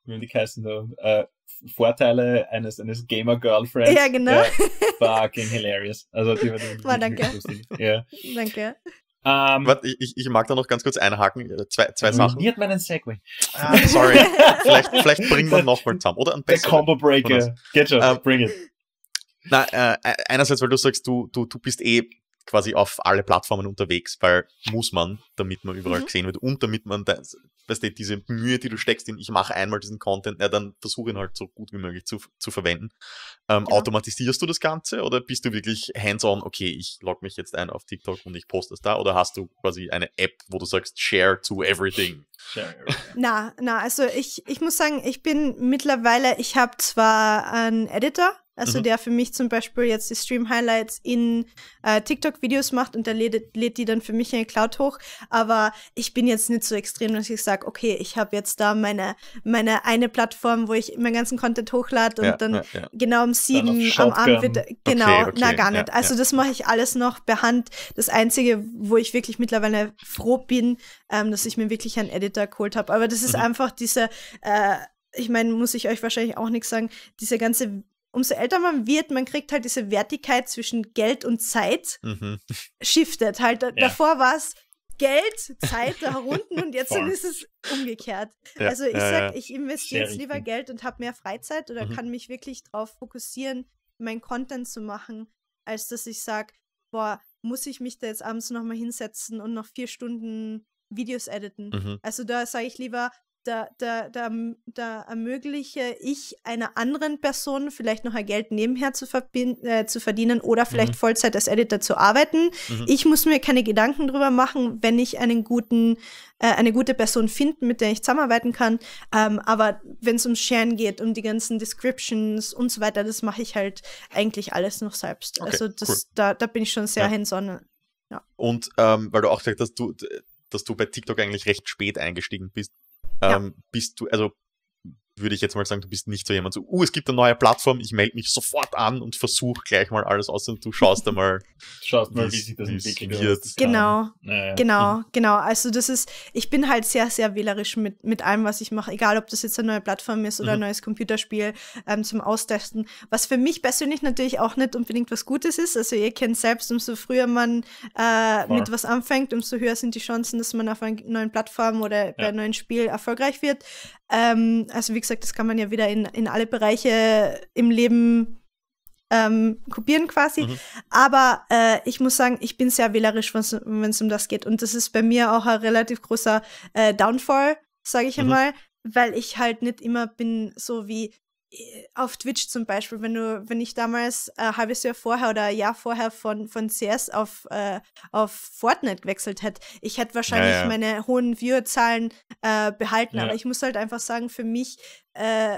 wie die heißen da, Vorteile eines, eines Gamer Girlfriends. Ja, genau. Ja, fucking hilarious. Also die war, die, war danke. Ja. Danke. Um, Warte, ich, ich mag da noch ganz kurz einhaken. Zwei, zwei Sachen. Ruiniert meinen Segway. Ah, sorry. vielleicht, vielleicht bringen wir nochmal zusammen. Oder ein Der Combo Breaker. Get schon, um, bring it. Na, äh, einerseits, weil du sagst, du, du, du bist eh quasi auf alle Plattformen unterwegs, weil muss man, damit man überall mhm. gesehen wird und damit man, das, weißt du, diese Mühe, die du steckst in, ich mache einmal diesen Content, na, dann versuche ihn halt so gut wie möglich zu, zu verwenden. Ähm, ja. Genau. Automatisierst du das Ganze oder bist du wirklich hands-on, okay, ich log mich jetzt ein auf TikTok und ich poste das da oder hast du quasi eine App, wo du sagst, share to everything? everything. Na, na, also ich, ich muss sagen, ich bin mittlerweile, ich habe zwar einen Editor, also mhm. der für mich zum Beispiel jetzt die Stream-Highlights in äh, TikTok-Videos macht und der lädt, lädt die dann für mich in die Cloud hoch. Aber ich bin jetzt nicht so extrem, dass ich sage, okay, ich habe jetzt da meine, meine eine Plattform, wo ich meinen ganzen Content hochlade und ja, dann ja, ja. genau um sieben am Abend wird. Genau, okay, okay, na gar nicht. also das mache ich alles noch per Hand. Das Einzige, wo ich wirklich mittlerweile froh bin, ähm, dass ich mir wirklich einen Editor geholt habe. Aber das ist mhm. einfach diese äh, ich meine, muss ich euch wahrscheinlich auch nichts sagen, diese ganze umso älter man wird, man kriegt halt diese Wertigkeit zwischen Geld und Zeit, mhm. shiftet halt. Ja. Davor war es Geld, Zeit da unten und jetzt ist es umgekehrt. Ja, also ich ja, sag, ich investiere jetzt lieber Geld und habe mehr Freizeit oder mhm. kann mich wirklich darauf fokussieren, meinen Content zu machen, als dass ich sage, boah, muss ich mich da jetzt abends nochmal hinsetzen und noch vier Stunden Videos editen. Mhm. Also da sage ich lieber, da, da, da, da ermögliche ich einer anderen Person vielleicht noch ein Geld nebenher zu, äh, zu verdienen oder vielleicht mhm. Vollzeit als Editor zu arbeiten. Mhm. Ich muss mir keine Gedanken drüber machen, wenn ich einen guten, äh, eine gute Person finde, mit der ich zusammenarbeiten kann. Ähm, aber wenn es um Scheren geht, um die ganzen Descriptions und so weiter, das mache ich halt eigentlich alles noch selbst. Okay, also das, cool. da, da bin ich schon sehr ja. hands Ja. Und ähm, weil du auch gesagt hast, du, dass du bei TikTok eigentlich recht spät eingestiegen bist. Ja. Ähm, bist du, also würde ich jetzt mal sagen, du bist nicht so jemand so, uh, es gibt eine neue Plattform, ich melde mich sofort an und versuche gleich mal alles aus und du schaust einmal. [laughs] schaust mal, wie sich das entwickelt. Genau, naja. genau, mhm. genau. Also das ist, ich bin halt sehr, sehr wählerisch mit, mit allem, was ich mache, egal ob das jetzt eine neue Plattform ist oder mhm. ein neues Computerspiel ähm, zum Austesten. Was für mich persönlich natürlich auch nicht unbedingt was Gutes ist. Also ihr kennt selbst, umso früher man äh, mit was anfängt, umso höher sind die Chancen, dass man auf einer neuen Plattform oder ja. bei einem neuen Spiel erfolgreich wird. Ähm, also wie gesagt, das kann man ja wieder in, in alle Bereiche im Leben ähm, kopieren quasi. Mhm. Aber äh, ich muss sagen, ich bin sehr wählerisch, wenn es um das geht. Und das ist bei mir auch ein relativ großer äh, Downfall, sage ich mhm. einmal, weil ich halt nicht immer bin so wie, auf Twitch zum Beispiel, wenn du, wenn ich damals äh, ein halbes Jahr vorher oder ein Jahr vorher von, von CS auf, äh, auf Fortnite gewechselt hätte, ich hätte wahrscheinlich ja, ja. meine hohen Viewerzahlen äh, behalten. Ja. Aber ich muss halt einfach sagen, für mich äh,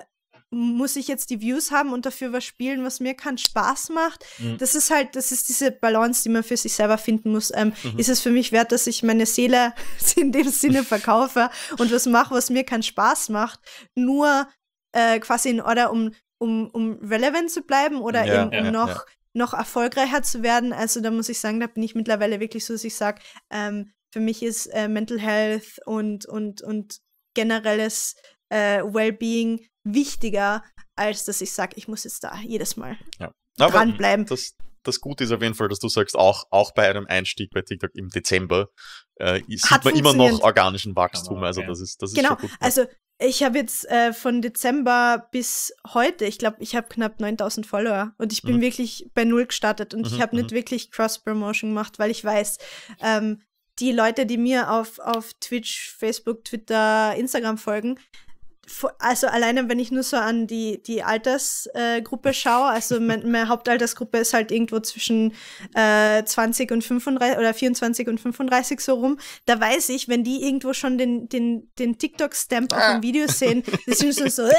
muss ich jetzt die Views haben und dafür was spielen, was mir keinen Spaß macht. Mhm. Das ist halt, das ist diese Balance, die man für sich selber finden muss. Ähm, mhm. Ist es für mich wert, dass ich meine Seele [laughs] in dem Sinne verkaufe und was mache, was mir keinen Spaß macht, nur äh, quasi in Order, um, um, um relevant zu bleiben oder ja, eben um ja, noch, ja. noch erfolgreicher zu werden. Also da muss ich sagen, da bin ich mittlerweile wirklich so, dass ich sage, ähm, für mich ist äh, Mental Health und, und, und generelles äh, Wellbeing wichtiger, als dass ich sage, ich muss jetzt da jedes Mal ja. dranbleiben. Das, das Gute ist auf jeden Fall, dass du sagst, auch, auch bei einem Einstieg bei TikTok im Dezember äh, sieht Hat man immer noch organischen Wachstum. Genau, also das ist, das ist genau. schon gut. Also ich habe jetzt äh, von Dezember bis heute, ich glaube, ich habe knapp 9000 Follower und ich bin mhm. wirklich bei Null gestartet und mhm, ich habe nicht mhm. wirklich Cross-Promotion gemacht, weil ich weiß, ähm, die Leute, die mir auf, auf Twitch, Facebook, Twitter, Instagram folgen, also alleine, wenn ich nur so an die, die Altersgruppe äh, schaue, also [laughs] mein, meine Hauptaltersgruppe ist halt irgendwo zwischen äh, 20 und 35 oder 24 und 35 so rum, da weiß ich, wenn die irgendwo schon den, den, den TikTok-Stamp auf dem ah. Video sehen, [laughs] das sind so, so äh,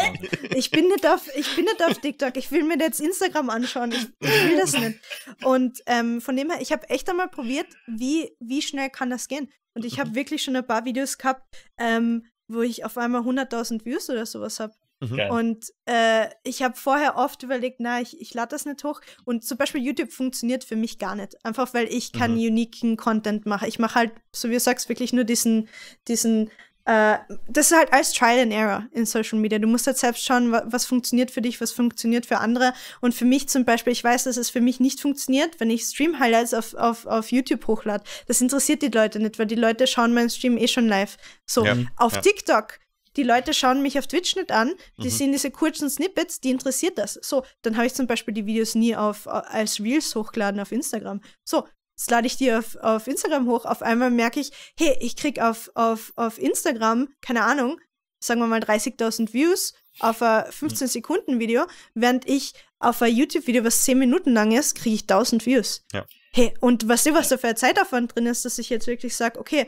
ich, bin nicht auf, ich bin nicht auf TikTok, ich will mir jetzt Instagram anschauen, ich, ich will das nicht. Und ähm, von dem her, ich habe echt einmal probiert, wie, wie schnell kann das gehen? Und ich habe mhm. wirklich schon ein paar Videos gehabt, ähm, wo ich auf einmal 100.000 Views oder sowas habe. Mhm. Und äh, ich habe vorher oft überlegt, na, ich, ich lade das nicht hoch. Und zum Beispiel YouTube funktioniert für mich gar nicht. Einfach weil ich keinen mhm. uniken Content mache. Ich mache halt, so wie du sagst, wirklich nur diesen, diesen äh, das ist halt alles Trial and Error in Social Media. Du musst halt selbst schauen, was funktioniert für dich, was funktioniert für andere. Und für mich zum Beispiel, ich weiß, dass es für mich nicht funktioniert, wenn ich Stream-Highlights auf, auf, auf YouTube hochlade. Das interessiert die Leute nicht, weil die Leute schauen meinen Stream eh schon live. So, ja, auf ja. TikTok die Leute schauen mich auf Twitch nicht an, die mhm. sehen diese kurzen Snippets, die interessiert das. So, dann habe ich zum Beispiel die Videos nie auf, äh, als Reels hochgeladen auf Instagram. So, das lade ich dir auf, auf Instagram hoch, auf einmal merke ich, hey, ich krieg auf, auf, auf Instagram, keine Ahnung, sagen wir mal 30.000 Views auf ein 15-Sekunden-Video, hm. während ich auf ein YouTube-Video, was 10 Minuten lang ist, kriege ich 1000 Views. Ja. Hey, und was, was da für ein Zeitaufwand drin ist, dass ich jetzt wirklich sage, okay,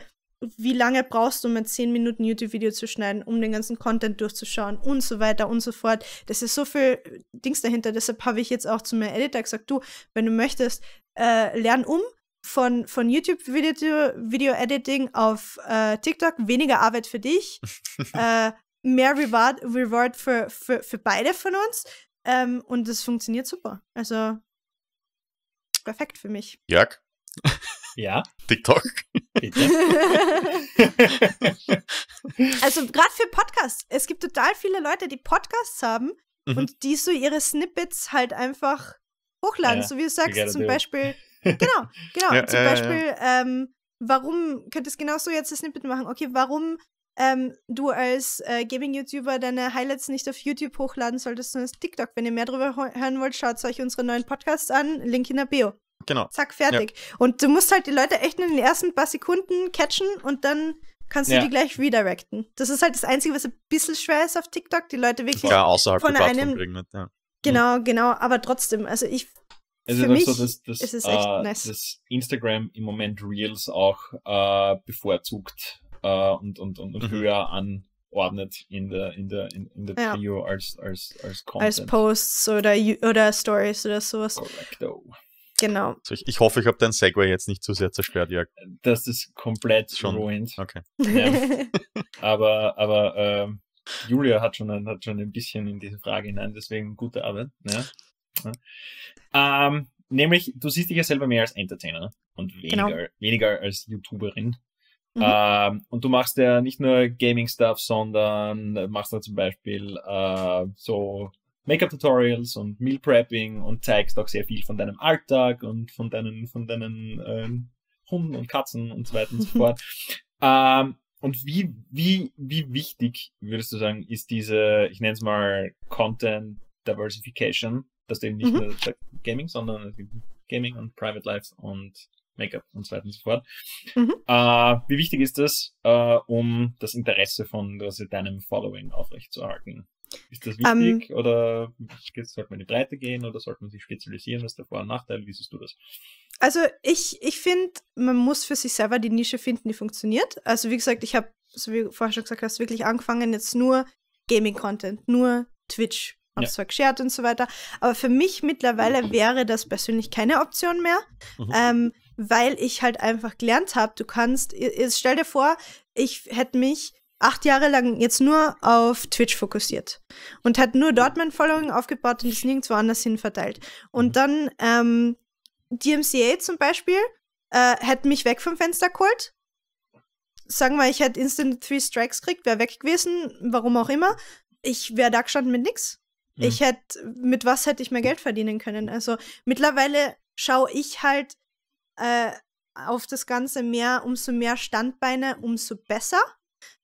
wie lange brauchst du, um ein 10 Minuten YouTube-Video zu schneiden, um den ganzen Content durchzuschauen und so weiter und so fort. Das ist so viel äh, Dings dahinter. Deshalb habe ich jetzt auch zu meinem Editor gesagt, du, wenn du möchtest, äh, lern um, von, von YouTube-Video-Editing Video auf äh, TikTok, weniger Arbeit für dich, [laughs] äh, mehr Reward, Reward für, für, für beide von uns. Ähm, und das funktioniert super. Also perfekt für mich. Jörg? Ja. TikTok. [laughs] also gerade für Podcasts. Es gibt total viele Leute, die Podcasts haben mhm. und die so ihre Snippets halt einfach hochladen. Ja, so wie du sagst, zum do. Beispiel Genau, genau. Ja, Zum Beispiel, ja, ähm, warum, könntest du genauso jetzt das Snippet machen, okay, warum ähm, du als äh, Gaming-YouTuber deine Highlights nicht auf YouTube hochladen solltest, sondern auf TikTok. Wenn ihr mehr darüber hören wollt, schaut euch unsere neuen Podcasts an, Link in der Bio. Genau. Zack, fertig. Ja. Und du musst halt die Leute echt in den ersten paar Sekunden catchen und dann kannst du ja. die gleich redirecten. Das ist halt das Einzige, was ein bisschen schwer ist auf TikTok, die Leute wirklich ja, außerhalb von einem. Bringen, ja. Genau, mhm. genau, aber trotzdem, also ich also es ist mich auch so, dass, dass ist äh, nice. das Instagram im Moment Reels auch äh, bevorzugt äh, und, und, und, mhm. höher anordnet in der, in der, in, in der ja. Trio als, als, als Content. Als Posts oder, oder Stories oder sowas. Correcto. Genau. Also ich, ich, hoffe, ich habe dein Segway jetzt nicht zu sehr zerstört, Jörg. Das ist komplett schon ruined. Okay. Ja. [laughs] aber aber ähm, Julia hat schon, ein, hat schon ein bisschen in diese Frage hinein, deswegen gute Arbeit. Ne? Ja. Ähm, nämlich, du siehst dich ja selber mehr als Entertainer und genau. weniger, genau. weniger als YouTuberin. Mhm. Ähm, und du machst ja nicht nur Gaming-Stuff, sondern machst da zum Beispiel äh, so Make-up-Tutorials und Meal Prepping und zeigst auch sehr viel von deinem Alltag und von deinen, von deinen ähm, Hunden und Katzen und so weiter und so [laughs] fort. ähm, und wie, wie, wie wichtig, würdest du sagen, ist diese, ich nenne es mal Content Diversification dass eben nicht mhm. nur Gaming, sondern Gaming und Private Life und Make-up und so weiter und so fort. Mhm. Äh, wie wichtig ist das, äh, um das Interesse von also deinem Following aufrechtzuerhalten? Ist das ähm, wichtig um, oder sollte man in die Breite gehen oder sollte man sich spezialisieren? Was ist der Vor- und Nachteil? Wie siehst du das? Also ich, ich finde, man muss für sich selber die Nische finden, die funktioniert. Also wie gesagt, ich habe, so wie du vorher schon gesagt hast, wirklich angefangen, jetzt nur Gaming-Content, nur Twitch, haben es ja. zwar geshared und so weiter, aber für mich mittlerweile wäre das persönlich keine Option mehr, mhm. ähm, weil ich halt einfach gelernt habe, du kannst, stell dir vor, ich hätte mich acht Jahre lang jetzt nur auf Twitch fokussiert und hätte nur dort mein Following aufgebaut und es nirgendwo anders hin verteilt. Und mhm. dann ähm, DMCA zum Beispiel äh, hat mich weg vom Fenster geholt. Sagen wir, ich hätte instant Three Strikes gekriegt, wäre weg gewesen, warum auch immer. Ich wäre da gestanden mit nichts. Mhm. Ich hätte, mit was hätte ich mehr Geld verdienen können? Also mittlerweile schaue ich halt äh, auf das Ganze mehr, umso mehr Standbeine, umso besser.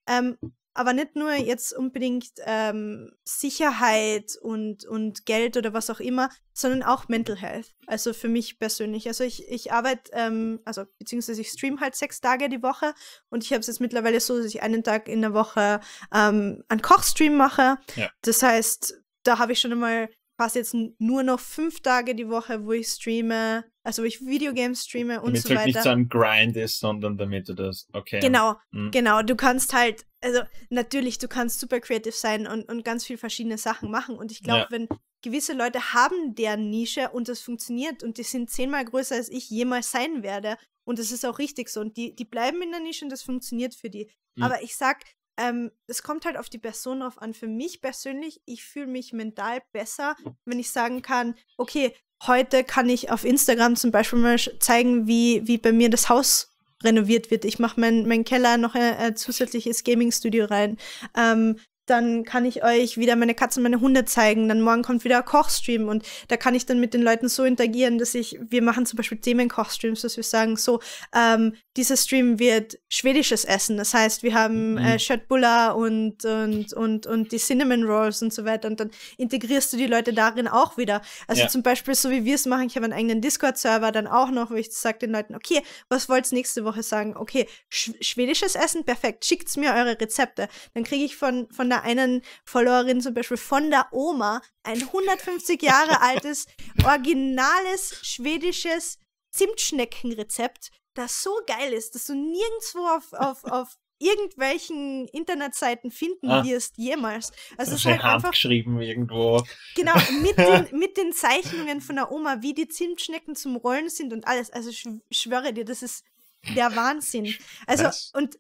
Ähm, aber nicht nur jetzt unbedingt ähm, Sicherheit und, und Geld oder was auch immer, sondern auch Mental Health. Also für mich persönlich. Also ich, ich arbeite, ähm, also beziehungsweise ich stream halt sechs Tage die Woche und ich habe es jetzt mittlerweile so, dass ich einen Tag in der Woche ähm, einen Kochstream mache. Ja. Das heißt, da habe ich schon einmal fast jetzt nur noch fünf Tage die Woche, wo ich streame, also wo ich Videogames streame und damit so weiter. Damit halt nicht so ein Grind ist, sondern damit du das, okay. Genau, mhm. genau. Du kannst halt, also natürlich, du kannst super creative sein und, und ganz viele verschiedene Sachen machen. Und ich glaube, ja. wenn gewisse Leute haben deren Nische und das funktioniert und die sind zehnmal größer, als ich jemals sein werde. Und das ist auch richtig so. Und die, die bleiben in der Nische und das funktioniert für die. Mhm. Aber ich sag, ähm, es kommt halt auf die Person drauf an. Für mich persönlich, ich fühle mich mental besser, wenn ich sagen kann, okay, heute kann ich auf Instagram zum Beispiel mal zeigen, wie, wie bei mir das Haus renoviert wird. Ich mache meinen mein Keller noch ein, äh, ein äh, zusätzliches Gaming-Studio rein. Ähm, dann kann ich euch wieder meine Katzen, meine Hunde zeigen. Dann morgen kommt wieder ein Kochstream und da kann ich dann mit den Leuten so interagieren, dass ich, wir machen zum Beispiel Themenkochstreams, dass wir sagen, so, ähm, dieser Stream wird schwedisches Essen. Das heißt, wir haben mhm. äh, Schöttbullar und, und, und, und die Cinnamon Rolls und so weiter. Und dann integrierst du die Leute darin auch wieder. Also ja. zum Beispiel, so wie wir es machen, ich habe einen eigenen Discord-Server dann auch noch, wo ich sage den Leuten, okay, was wollt ihr nächste Woche sagen? Okay, sch schwedisches Essen, perfekt, schickt's mir eure Rezepte. Dann kriege ich von, von meiner einen Followerin zum Beispiel von der Oma ein 150 Jahre [laughs] altes, originales schwedisches Zimtschneckenrezept, das so geil ist, dass du nirgendwo auf, auf, [laughs] auf irgendwelchen Internetseiten finden ah. wirst jemals. Also das ist halt Hand einfach geschrieben irgendwo. Genau, mit den, [laughs] mit den Zeichnungen von der Oma, wie die Zimtschnecken zum Rollen sind und alles. Also ich schwöre dir, das ist der Wahnsinn. Also, Was? und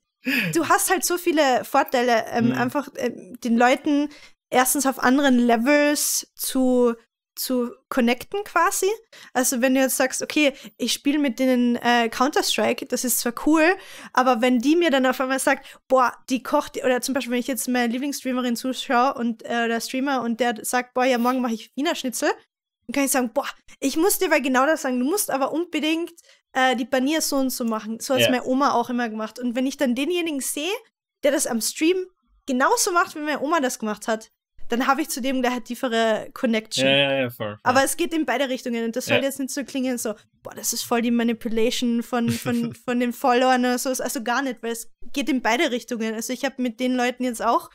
du hast halt so viele Vorteile, ähm, mhm. einfach äh, den Leuten erstens auf anderen Levels zu zu connecten quasi. Also wenn du jetzt sagst, okay, ich spiele mit denen äh, Counter-Strike, das ist zwar cool, aber wenn die mir dann auf einmal sagt, boah, die kocht, oder zum Beispiel, wenn ich jetzt meiner Lieblingsstreamerin zuschaue und äh, der Streamer und der sagt, boah, ja, morgen mache ich Wiener Schnitzel, dann kann ich sagen, boah, ich muss dir bei genau das sagen, du musst aber unbedingt äh, die Panier so und so machen. So hat es ja. meine Oma auch immer gemacht. Und wenn ich dann denjenigen sehe, der das am Stream genauso macht, wie meine Oma das gemacht hat, dann habe ich zu dem gleich eine tiefere Connection. Ja, ja, ja, voll, Aber es geht in beide Richtungen und das soll ja. jetzt nicht so klingen, so, boah, das ist voll die Manipulation von, von, [laughs] von den Followern oder sowas. Also gar nicht, weil es geht in beide Richtungen. Also ich habe mit den Leuten jetzt auch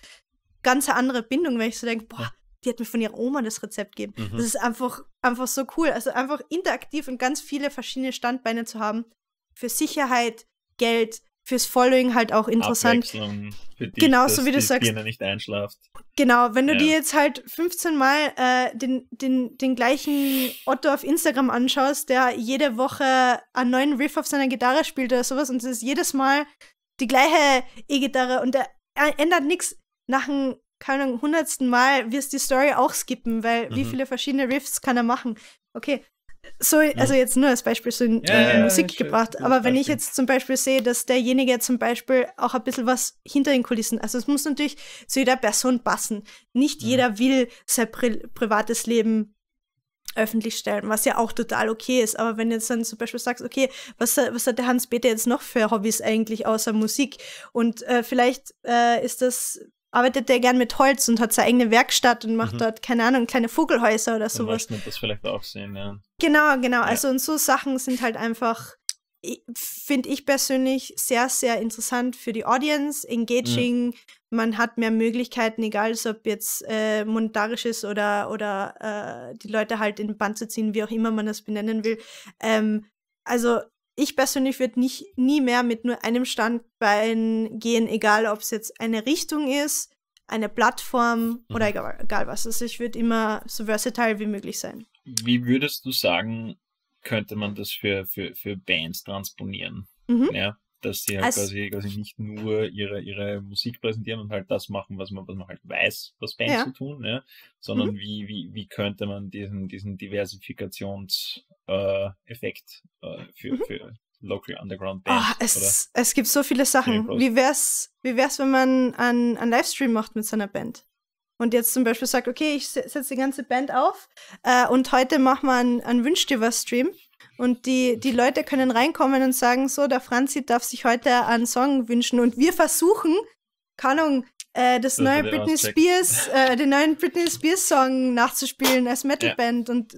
ganz andere Bindung, weil ich so denke, boah, die hat mir von ihrer Oma das Rezept gegeben. Mhm. Das ist einfach, einfach so cool. Also einfach interaktiv und ganz viele verschiedene Standbeine zu haben. Für Sicherheit, Geld, fürs Following halt auch interessant. Genau, so wie du sagst. Birne nicht einschlaft. Genau, wenn du ja. dir jetzt halt 15 Mal äh, den, den, den gleichen Otto auf Instagram anschaust, der jede Woche einen neuen Riff auf seiner Gitarre spielt oder sowas und es ist jedes Mal die gleiche E-Gitarre und der äh, ändert nichts. Nach einem keine Ahnung, hundertsten Mal wirst die Story auch skippen, weil mhm. wie viele verschiedene Riffs kann er machen? Okay, so, also mhm. jetzt nur als Beispiel so in, ja, in ja, Musik ja, gebracht. Aber wenn ich jetzt zum Beispiel sehe, dass derjenige zum Beispiel auch ein bisschen was hinter den Kulissen, also es muss natürlich zu jeder Person passen. Nicht mhm. jeder will sein Pri privates Leben öffentlich stellen, was ja auch total okay ist. Aber wenn du jetzt dann zum Beispiel sagst, okay, was, was hat der Hans-Peter jetzt noch für Hobbys eigentlich außer Musik? Und äh, vielleicht äh, ist das arbeitet er gern mit Holz und hat seine eigene Werkstatt und macht mhm. dort, keine Ahnung, kleine Vogelhäuser oder sowas. Dann das vielleicht auch sehen, ja. Genau, genau. Ja. Also und so Sachen sind halt einfach, finde ich persönlich, sehr, sehr interessant für die Audience, engaging. Mhm. Man hat mehr Möglichkeiten, egal ob jetzt äh, monetarisch ist oder, oder äh, die Leute halt in den Band zu ziehen, wie auch immer man das benennen will. Ähm, also ich persönlich würde nicht nie mehr mit nur einem Standbein gehen, egal ob es jetzt eine Richtung ist, eine Plattform mhm. oder egal, egal was. Also ich würde immer so versatile wie möglich sein. Wie würdest du sagen, könnte man das für, für, für Bands transponieren? Mhm. Ja, dass sie halt also quasi, quasi nicht nur ihre, ihre Musik präsentieren und halt das machen, was man, was man halt weiß, was Bands ja. zu tun, ja, sondern mhm. wie, wie, wie könnte man diesen, diesen Diversifikationseffekt äh, äh, für, mhm. für Local Underground ah, Bands. Oh, es, es gibt so viele Sachen. Wie wär's, wie wär's, wenn man einen, einen Livestream macht mit seiner Band? und jetzt zum Beispiel sagt, okay, ich setze die ganze Band auf äh, und heute machen wir einen, einen Wünsch dir was Stream und die, die Leute können reinkommen und sagen, so, der Franzi darf sich heute einen Song wünschen. Und wir versuchen, keine Ahnung, äh, das, das neue Britney Spears, äh, den neuen Britney Spears Song nachzuspielen als Metalband ja. und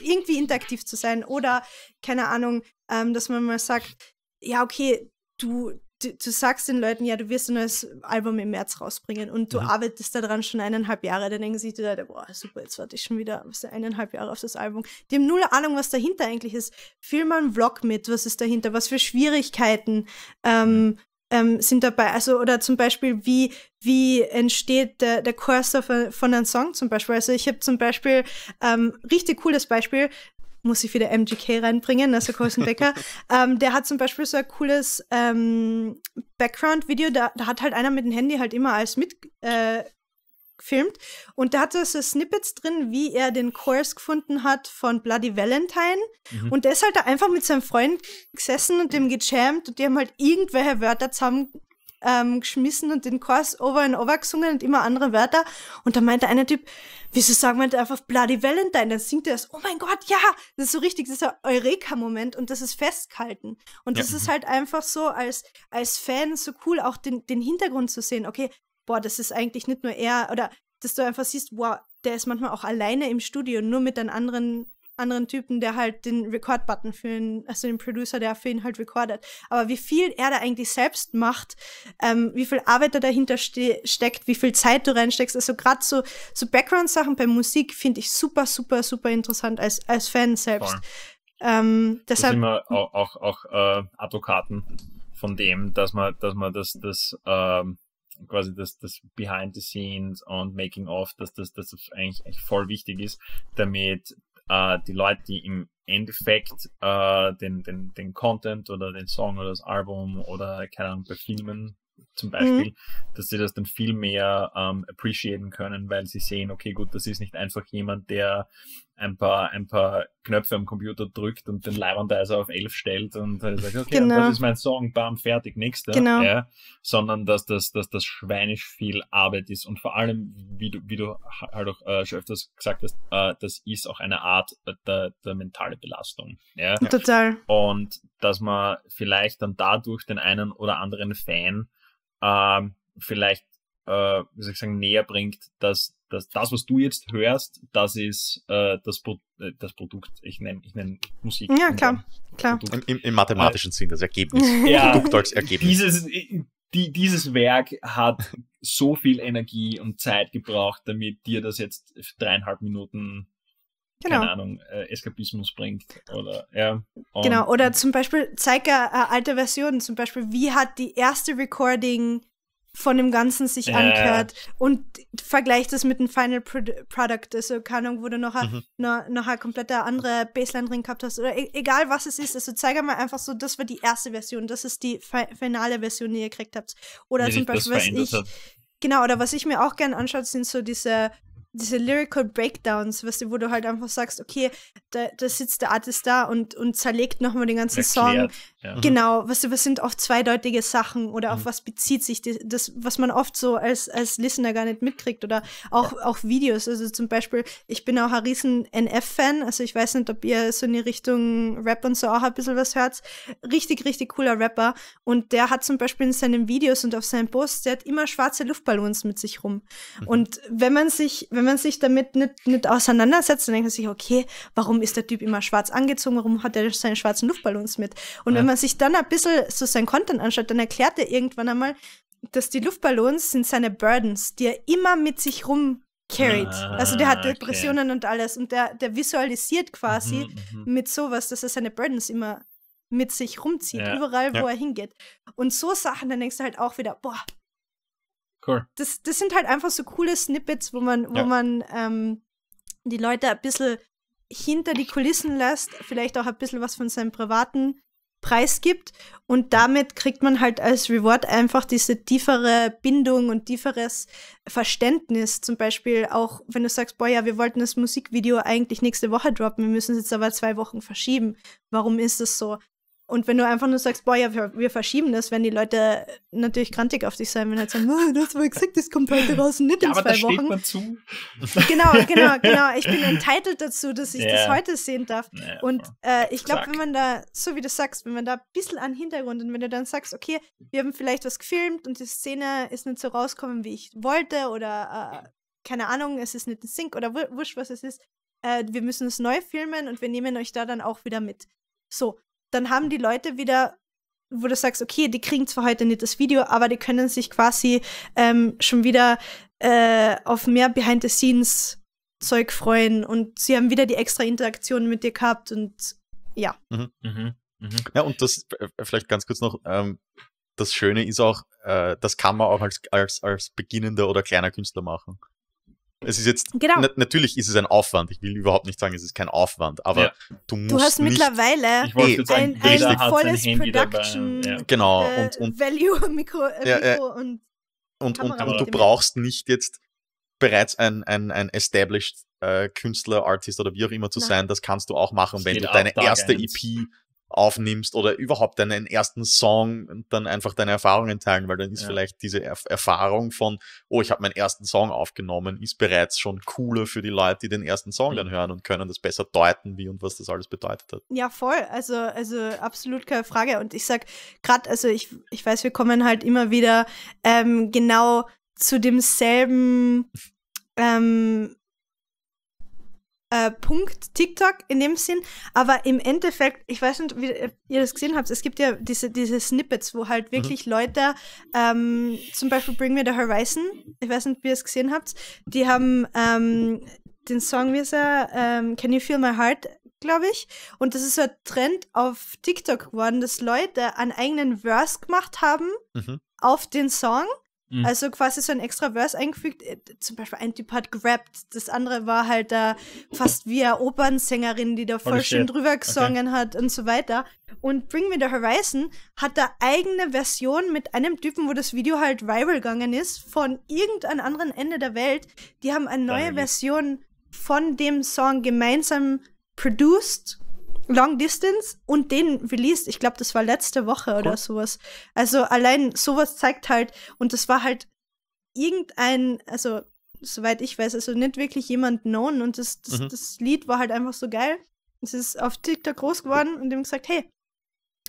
irgendwie interaktiv zu sein. Oder, keine Ahnung, ähm, dass man mal sagt, ja, okay, du, du, du, sagst den Leuten, ja, du wirst ein neues Album im März rausbringen und du mhm. arbeitest daran schon eineinhalb Jahre, dann denken sich die Leute, boah, super, jetzt warte ich schon wieder eineinhalb Jahre auf das Album. Die haben null Ahnung, was dahinter eigentlich ist. Film mal einen Vlog mit, was ist dahinter, was für Schwierigkeiten ähm, mhm. ähm, sind dabei. Also, oder zum Beispiel, wie, wie entsteht der, der Chorus von, von einem Song zum Beispiel. Also ich habe zum Beispiel, ähm, richtig cooles Beispiel, muss ich wieder MGK reinbringen, also ne, Kosenbecker. [laughs] ähm, der hat zum Beispiel so ein cooles ähm, Background-Video, da, da, hat halt einer mit dem Handy halt immer alles mitgefilmt. äh, Und da hatte er so Snippets drin, wie er den Kurs gefunden hat von Bloody Valentine. Mhm. Und der ist halt da einfach mit seinem Freund gesessen und dem gejammt und die haben halt irgendwelche Wörter zusammen ähm, geschmissen und den Chorus over and over gesungen und immer andere Wörter. Und da meinte einer Typ, wieso sagen wir einfach Bloody Valentine? Dann singt er das, oh mein Gott, ja! Das ist so richtig das ist ein Eureka-Moment und das ist festgehalten. Und ja. das ist halt einfach so als, als Fan so cool, auch den, den Hintergrund zu sehen. Okay, boah, das ist eigentlich nicht nur er, oder dass du einfach siehst, wow, der ist manchmal auch alleine im Studio, nur mit den anderen anderen Typen, der halt den Record-Button für ihn, also den Producer, der für ihn halt recordet. Aber wie viel er da eigentlich selbst macht, ähm, wie viel Arbeit da dahinter ste steckt, wie viel Zeit du reinsteckst. Also gerade so, so Background-Sachen bei Musik finde ich super, super, super interessant als, als Fan selbst. Ähm, deshalb. Das sind wir auch, auch, auch äh, Advokaten von dem, dass man, dass man das, das ähm, quasi das, das Behind the Scenes und Making of, dass das, das eigentlich, eigentlich voll wichtig ist, damit äh, die Leute, die im Endeffekt äh, den, den, den Content oder den Song oder das Album oder, keine Ahnung, bei Filmen zum mhm. Beispiel, mhm. dass sie das dann viel mehr ähm, appreciaten können, weil sie sehen, okay, gut, das ist nicht einfach jemand, der ein paar, ein paar Knöpfe am Computer drückt und den Leibandizer auf 11 stellt und äh, sagt, okay, genau. das ist mein Song, bam, fertig, nächster. Genau. Ja, sondern dass das, dass das schweinisch viel Arbeit ist und vor allem, wie du, wie du halt auch äh, schon öfters gesagt hast, äh, das ist auch eine Art äh, der, der mentale Belastung. Ja? ja? Total. Und dass man vielleicht dann dadurch den einen oder anderen Fan äh, vielleicht, äh, wie soll ich sagen, näher bringt, dass das, das, was du jetzt hörst, das ist äh, das, Pro äh, das Produkt, ich nenne ich nenn Musik. Ja, klar. klar. Im, Im, Im mathematischen äh, Sinn, das Ergebnis. [laughs] Ja, Produkt als Ergebnis. Dieses, äh, die, dieses Werk hat so viel Energie und Zeit gebraucht, damit dir das jetzt dreieinhalb Minuten genau. keine Ahnung, äh, Eskapismus bringt. Oder, ja, genau, oder zum Beispiel zeig eine äh, alte Versionen. zum Beispiel, wie hat die erste Recording von dem Ganzen sich äh. anhört und vergleicht es mit dem Final Product. Also, keine Ahnung, wo du noch, mhm. noch, noch eine komplette andere Baseline drin gehabt hast oder e egal was es ist. Also zeige mal einfach so, das war die erste Version, das ist die fi finale Version, die ihr gekriegt habt. Oder Wie zum Beispiel, was ich. Hat. Genau, oder was ich mir auch gern anschaue, sind so diese diese Lyrical Breakdowns, weißt du, wo du halt einfach sagst, okay, da, da sitzt der Artist da und, und zerlegt nochmal den ganzen Erklärt. Song, ja. Mhm. Genau, was, was sind oft zweideutige Sachen oder auf mhm. was bezieht sich das, das, was man oft so als, als Listener gar nicht mitkriegt oder auch, ja. auch Videos. Also zum Beispiel, ich bin auch ein riesen NF-Fan, also ich weiß nicht, ob ihr so in die Richtung Rap und so auch ein bisschen was hört. Richtig, richtig cooler Rapper und der hat zum Beispiel in seinen Videos und auf seinen Posts, der hat immer schwarze Luftballons mit sich rum. Mhm. Und wenn man sich, wenn man sich damit nicht, nicht auseinandersetzt, dann denkt man sich, okay, warum ist der Typ immer schwarz angezogen, warum hat er seine schwarzen Luftballons mit? Und ja. wenn man man sich dann ein bisschen so sein Content anschaut, dann erklärt er irgendwann einmal, dass die Luftballons sind seine Burdens, die er immer mit sich rum carried. Ah, also der hat Depressionen okay. und alles und der, der visualisiert quasi mhm, mhm, mit sowas, dass er seine Burdens immer mit sich rumzieht, ja. überall, wo ja. er hingeht. Und so Sachen, dann denkst du halt auch wieder, boah. Cool. Das, das sind halt einfach so coole Snippets, wo man, wo ja. man ähm, die Leute ein bisschen hinter die Kulissen lässt, vielleicht auch ein bisschen was von seinem privaten preisgibt. Und damit kriegt man halt als Reward einfach diese tiefere Bindung und tieferes Verständnis. Zum Beispiel auch, wenn du sagst, boah, ja, wir wollten das Musikvideo eigentlich nächste Woche droppen, wir müssen es jetzt aber zwei Wochen verschieben. Warum ist das so? Und wenn du einfach nur sagst, boah, ja, wir, wir verschieben das, wenn die Leute natürlich krantig auf dich sein, wenn halt sagen, oh, ah, hast war gesagt, das kommt heute raus, nicht ja, in zwei aber das Wochen. Steht man zu. Genau, genau, genau. Ich bin entitled dazu, dass ich yeah. das heute sehen darf. Yeah, und äh, ich glaube, wenn man da, so wie du sagst, wenn man da ein bisschen an Hintergrund und wenn du dann sagst, okay, wir haben vielleicht was gefilmt und die Szene ist nicht so rausgekommen, wie ich wollte oder äh, keine Ahnung, es ist nicht ein Sync oder wurscht, was es ist, äh, wir müssen es neu filmen und wir nehmen euch da dann auch wieder mit. So, dann haben die Leute wieder wo du sagst, okay, die kriegen zwar heute nicht das Video, aber die können sich quasi ähm, schon wieder äh, auf mehr Behind-the-Scenes-Zeug freuen und sie haben wieder die extra Interaktion mit dir gehabt und ja. Mhm, mh, mh. Ja, und das äh, vielleicht ganz kurz noch, ähm, das Schöne ist auch, äh, das kann man auch als, als, als beginnender oder kleiner Künstler machen. Es ist jetzt, genau. na, natürlich ist es ein Aufwand. Ich will überhaupt nicht sagen, es ist kein Aufwand, aber ja. du musst. Du hast nicht, mittlerweile ich eh sagen, ein, ein, ein volles Production ja. genau. Äh, und, und, Value, [laughs] Mikro, äh, ja, äh, und, und, und, und du brauchst nicht jetzt bereits ein, ein, ein established äh, Künstler, Artist oder wie auch immer zu Nein. sein. Das kannst du auch machen, das wenn du deine erste eins. EP aufnimmst oder überhaupt deinen ersten Song und dann einfach deine Erfahrungen teilen, weil dann ist ja. vielleicht diese er Erfahrung von, oh, ich habe meinen ersten Song aufgenommen, ist bereits schon cooler für die Leute, die den ersten Song dann mhm. hören und können das besser deuten, wie und was das alles bedeutet hat. Ja, voll. Also, also absolut keine Frage. Und ich sag gerade, also ich, ich weiß, wir kommen halt immer wieder ähm, genau zu demselben ähm, äh, Punkt TikTok in dem Sinn. Aber im Endeffekt, ich weiß nicht, wie äh, ihr das gesehen habt, es gibt ja diese, diese Snippets, wo halt mhm. wirklich mhm. Leute, ähm, zum Beispiel Bring Me the Horizon, ich weiß nicht, wie ihr es gesehen habt, die haben ähm, den Song, wie ist er, ähm, Can You Feel My Heart glaube ich. Und das ist so ein Trend auf TikTok geworden, dass Leute einen eigenen Verse gemacht haben mhm. auf den Song Mhm. Also quasi so ein extra Verse eingefügt. Äh, zum Beispiel ein Typ hat gerappt, das andere war halt da äh, fast wie eine Opernsängerin, die da voll schön drüber gesungen okay. hat und so weiter. Und Bring Me the Horizon hat da eigene Version mit einem Typen, wo das Video halt viral gegangen ist, von irgendeinem anderen Ende der Welt. Die haben eine neue Version von dem Song gemeinsam produced Long Distance und den released. Ich glaube, das war letzte Woche oder sowas. Also allein sowas zeigt halt, und das war halt irgendein, also soweit ich weiß, also nicht wirklich jemand known und das, das, mhm. das Lied war halt einfach so geil. Es ist auf TikTok groß geworden und dem gesagt, hey,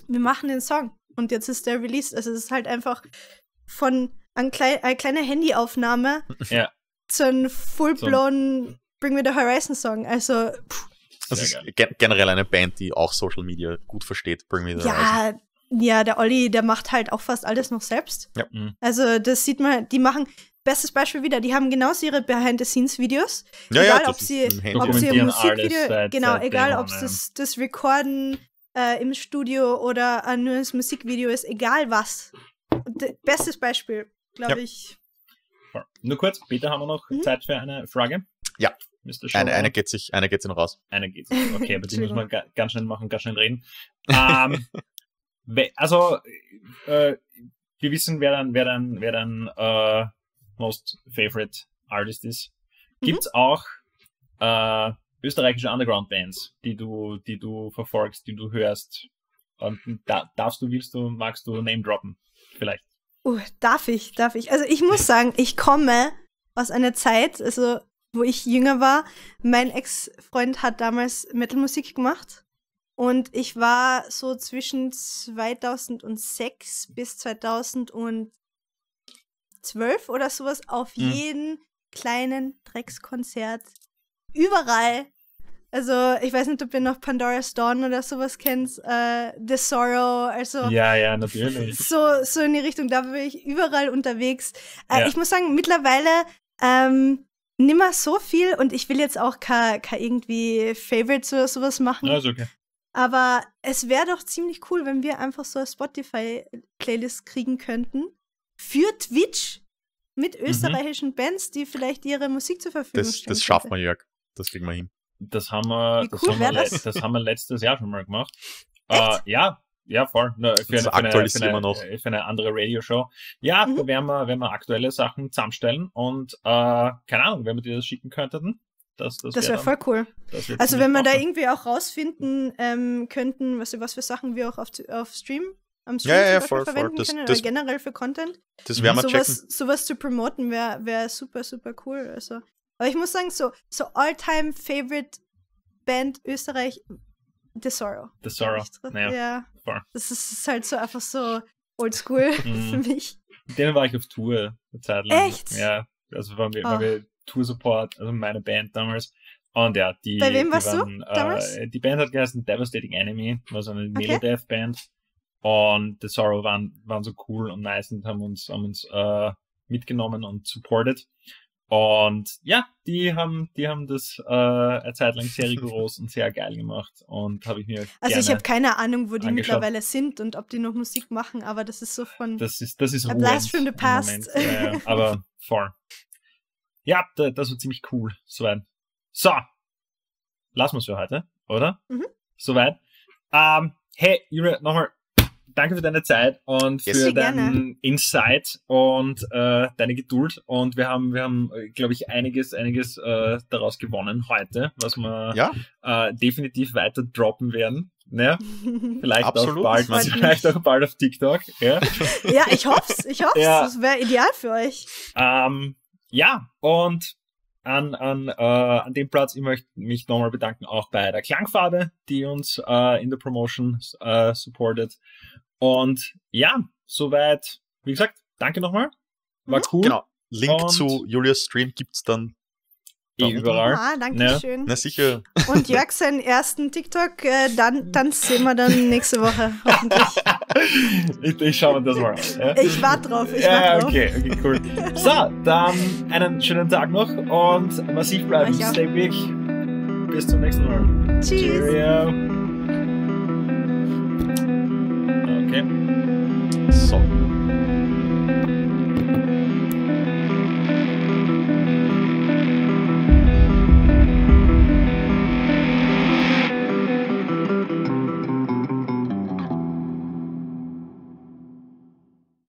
wir machen den Song. Und jetzt ist der released. Also es ist halt einfach von ein klei eine kleine Handyaufnahme ja. zu einem fullblown so. Bring Me the Horizon Song. Also, pff, das also ist geil. generell eine Band, die auch Social Media gut versteht. Bring Me The ja, Ja, der Olli, der macht halt auch fast alles noch selbst. Ja. Mhm. Also das sieht man, die machen, bestes Beispiel wieder, die haben genauso ihre Behind-the-Scenes-Videos. Ja, egal, ja, ob, sie, ob sie ein Musikvideo, genau, egal, ob es das, das Recorden äh, im Studio oder ein neues Musikvideo ist, egal was. Äh, bestes Beispiel, glaube ja. ich. Nur kurz, Peter, haben wir noch mhm. Zeit für eine Frage? Ja. Mr. Showdown. Eine, einer geht sich, einer geht's in raus. Einer sich. Okay, [laughs] aber die muss man ga, ganz schnell machen, ganz schnell reden. Ähm, also, äh, wir wissen, wer dann, wer dann, wer dann äh, Most Favorite Artist ist. Mhm. Gibt's mhm. auch äh, österreichische Underground-Bands, die du, die du verfolgst, die du hörst? Und da, darfst du, willst du, magst du Name droppen? Vielleicht. Uh, darf ich, darf ich. Also ich muss sagen, ich komme aus einer Zeit, also wo ich jünger war. Mein Ex-Freund hat damals Metal-Musik gemacht und ich war so zwischen 2006 bis 2012 oder sowas auf mhm. jeden kleinen Dreckskonzert überall. Also, ich weiß nicht, ob ihr noch Pandora's Dawn oder sowas kennt, äh, The Sorrow, also. Ja, ja, natürlich. So, so in die Richtung, da bin ich überall unterwegs. Äh, ja. Ich muss sagen, mittlerweile ähm, nimmer so viel und ich will jetzt auch kein, kein irgendwie Favorites oder sowas machen. Ja, ist okay. Aber es wäre doch ziemlich cool, wenn wir einfach so eine Spotify-Playlist kriegen könnten für Twitch mit mhm. österreichischen mhm. Bands, die vielleicht ihre Musik zur Verfügung das, stellen. Das schaffen wir, Jörg. Das kriegen wir hin. Das haben wir, cool das, haben wir das? das haben wir letztes Jahr schon mal gemacht. Äh, ja, ja, voll. Na, für, das eine, für, eine, immer noch. Äh, für eine andere Radioshow. Ja, mhm. da werden wir, werden wir aktuelle Sachen zusammenstellen und äh, keine Ahnung, wenn wir dir das schicken könnten. Das, das, das wäre wär voll cool. Also wenn wir da irgendwie auch rausfinden ähm, könnten, was, was für Sachen wir auch auf, auf Stream am Stream ja, ja, voll, verwenden voll. Das, können oder generell für Content. Das werden wir sowas, checken. Sowas zu promoten wäre wär super, super cool. Also. Aber ich muss sagen, so, so all-time favorite Band Österreich, The Sorrow. The Sorrow, naja. Ja voll. Das ist, halt so einfach so oldschool [laughs] mhm. für mich. Mit denen war ich auf Tour eine Zeit lang. Echt? Ja, also waren wir, oh. waren ah. wir Tour-Support, also meine Band damals. Und ja, die. Bei wem die waren, du Äh, die Band hat geheißen Devastating Enemy, war so eine okay. Death band Und The Sorrow waren, waren so cool und nice und haben uns, haben uns äh, mitgenommen und supported. Und ja, die haben, die haben das äh, eine Zeit lang sehr [laughs] rigoros und sehr geil gemacht und habe ich mir Also ich habe keine Ahnung, wo die angeschaut. mittlerweile sind und ob die noch Musik machen, aber das ist so von Das ist das ist Blast from the Past. Äh, [laughs] aber voll. Ja, das war ziemlich cool soweit. So. Lassen wir für heute, oder? Mhm. Soweit. Ähm, hey, Jure, nochmal danke für deine Zeit und yes. für deinen Insight und äh, deine Geduld. Und wir haben, wir haben, äh, glaube ich, einiges, einiges äh, daraus gewonnen heute, was wir ja. äh, definitiv weiter droppen werden. Ne? [laughs] vielleicht auch bald, vielleicht auch bald auf TikTok. Ja, ja ich hoff's, ich hoff's. Ja. Das wäre ideal für euch. Ähm, ja, und an, an, äh, an dem Platz. Ich möchte mich nochmal bedanken, auch bei der Klangfarbe, die uns äh, in der Promotion äh, supportet. Und ja, soweit, wie gesagt, danke nochmal. War mhm. cool. Genau. Link Und zu Julias Stream gibt's dann eh da überall. Ah, danke ja. Ne? schön. Na sicher. Und Jörg seinen ersten TikTok, äh, dann, dann sehen wir dann nächste Woche, hoffentlich. [laughs] ich, ich schaue mir das mal an. Ja? Ich warte drauf. Ich ja, wart okay, okay, cool. So, dann einen schönen Tag noch und massiv bleiben. Stay big. Bis zum nächsten Mal. Tschüss. Cheerio. Okay. So.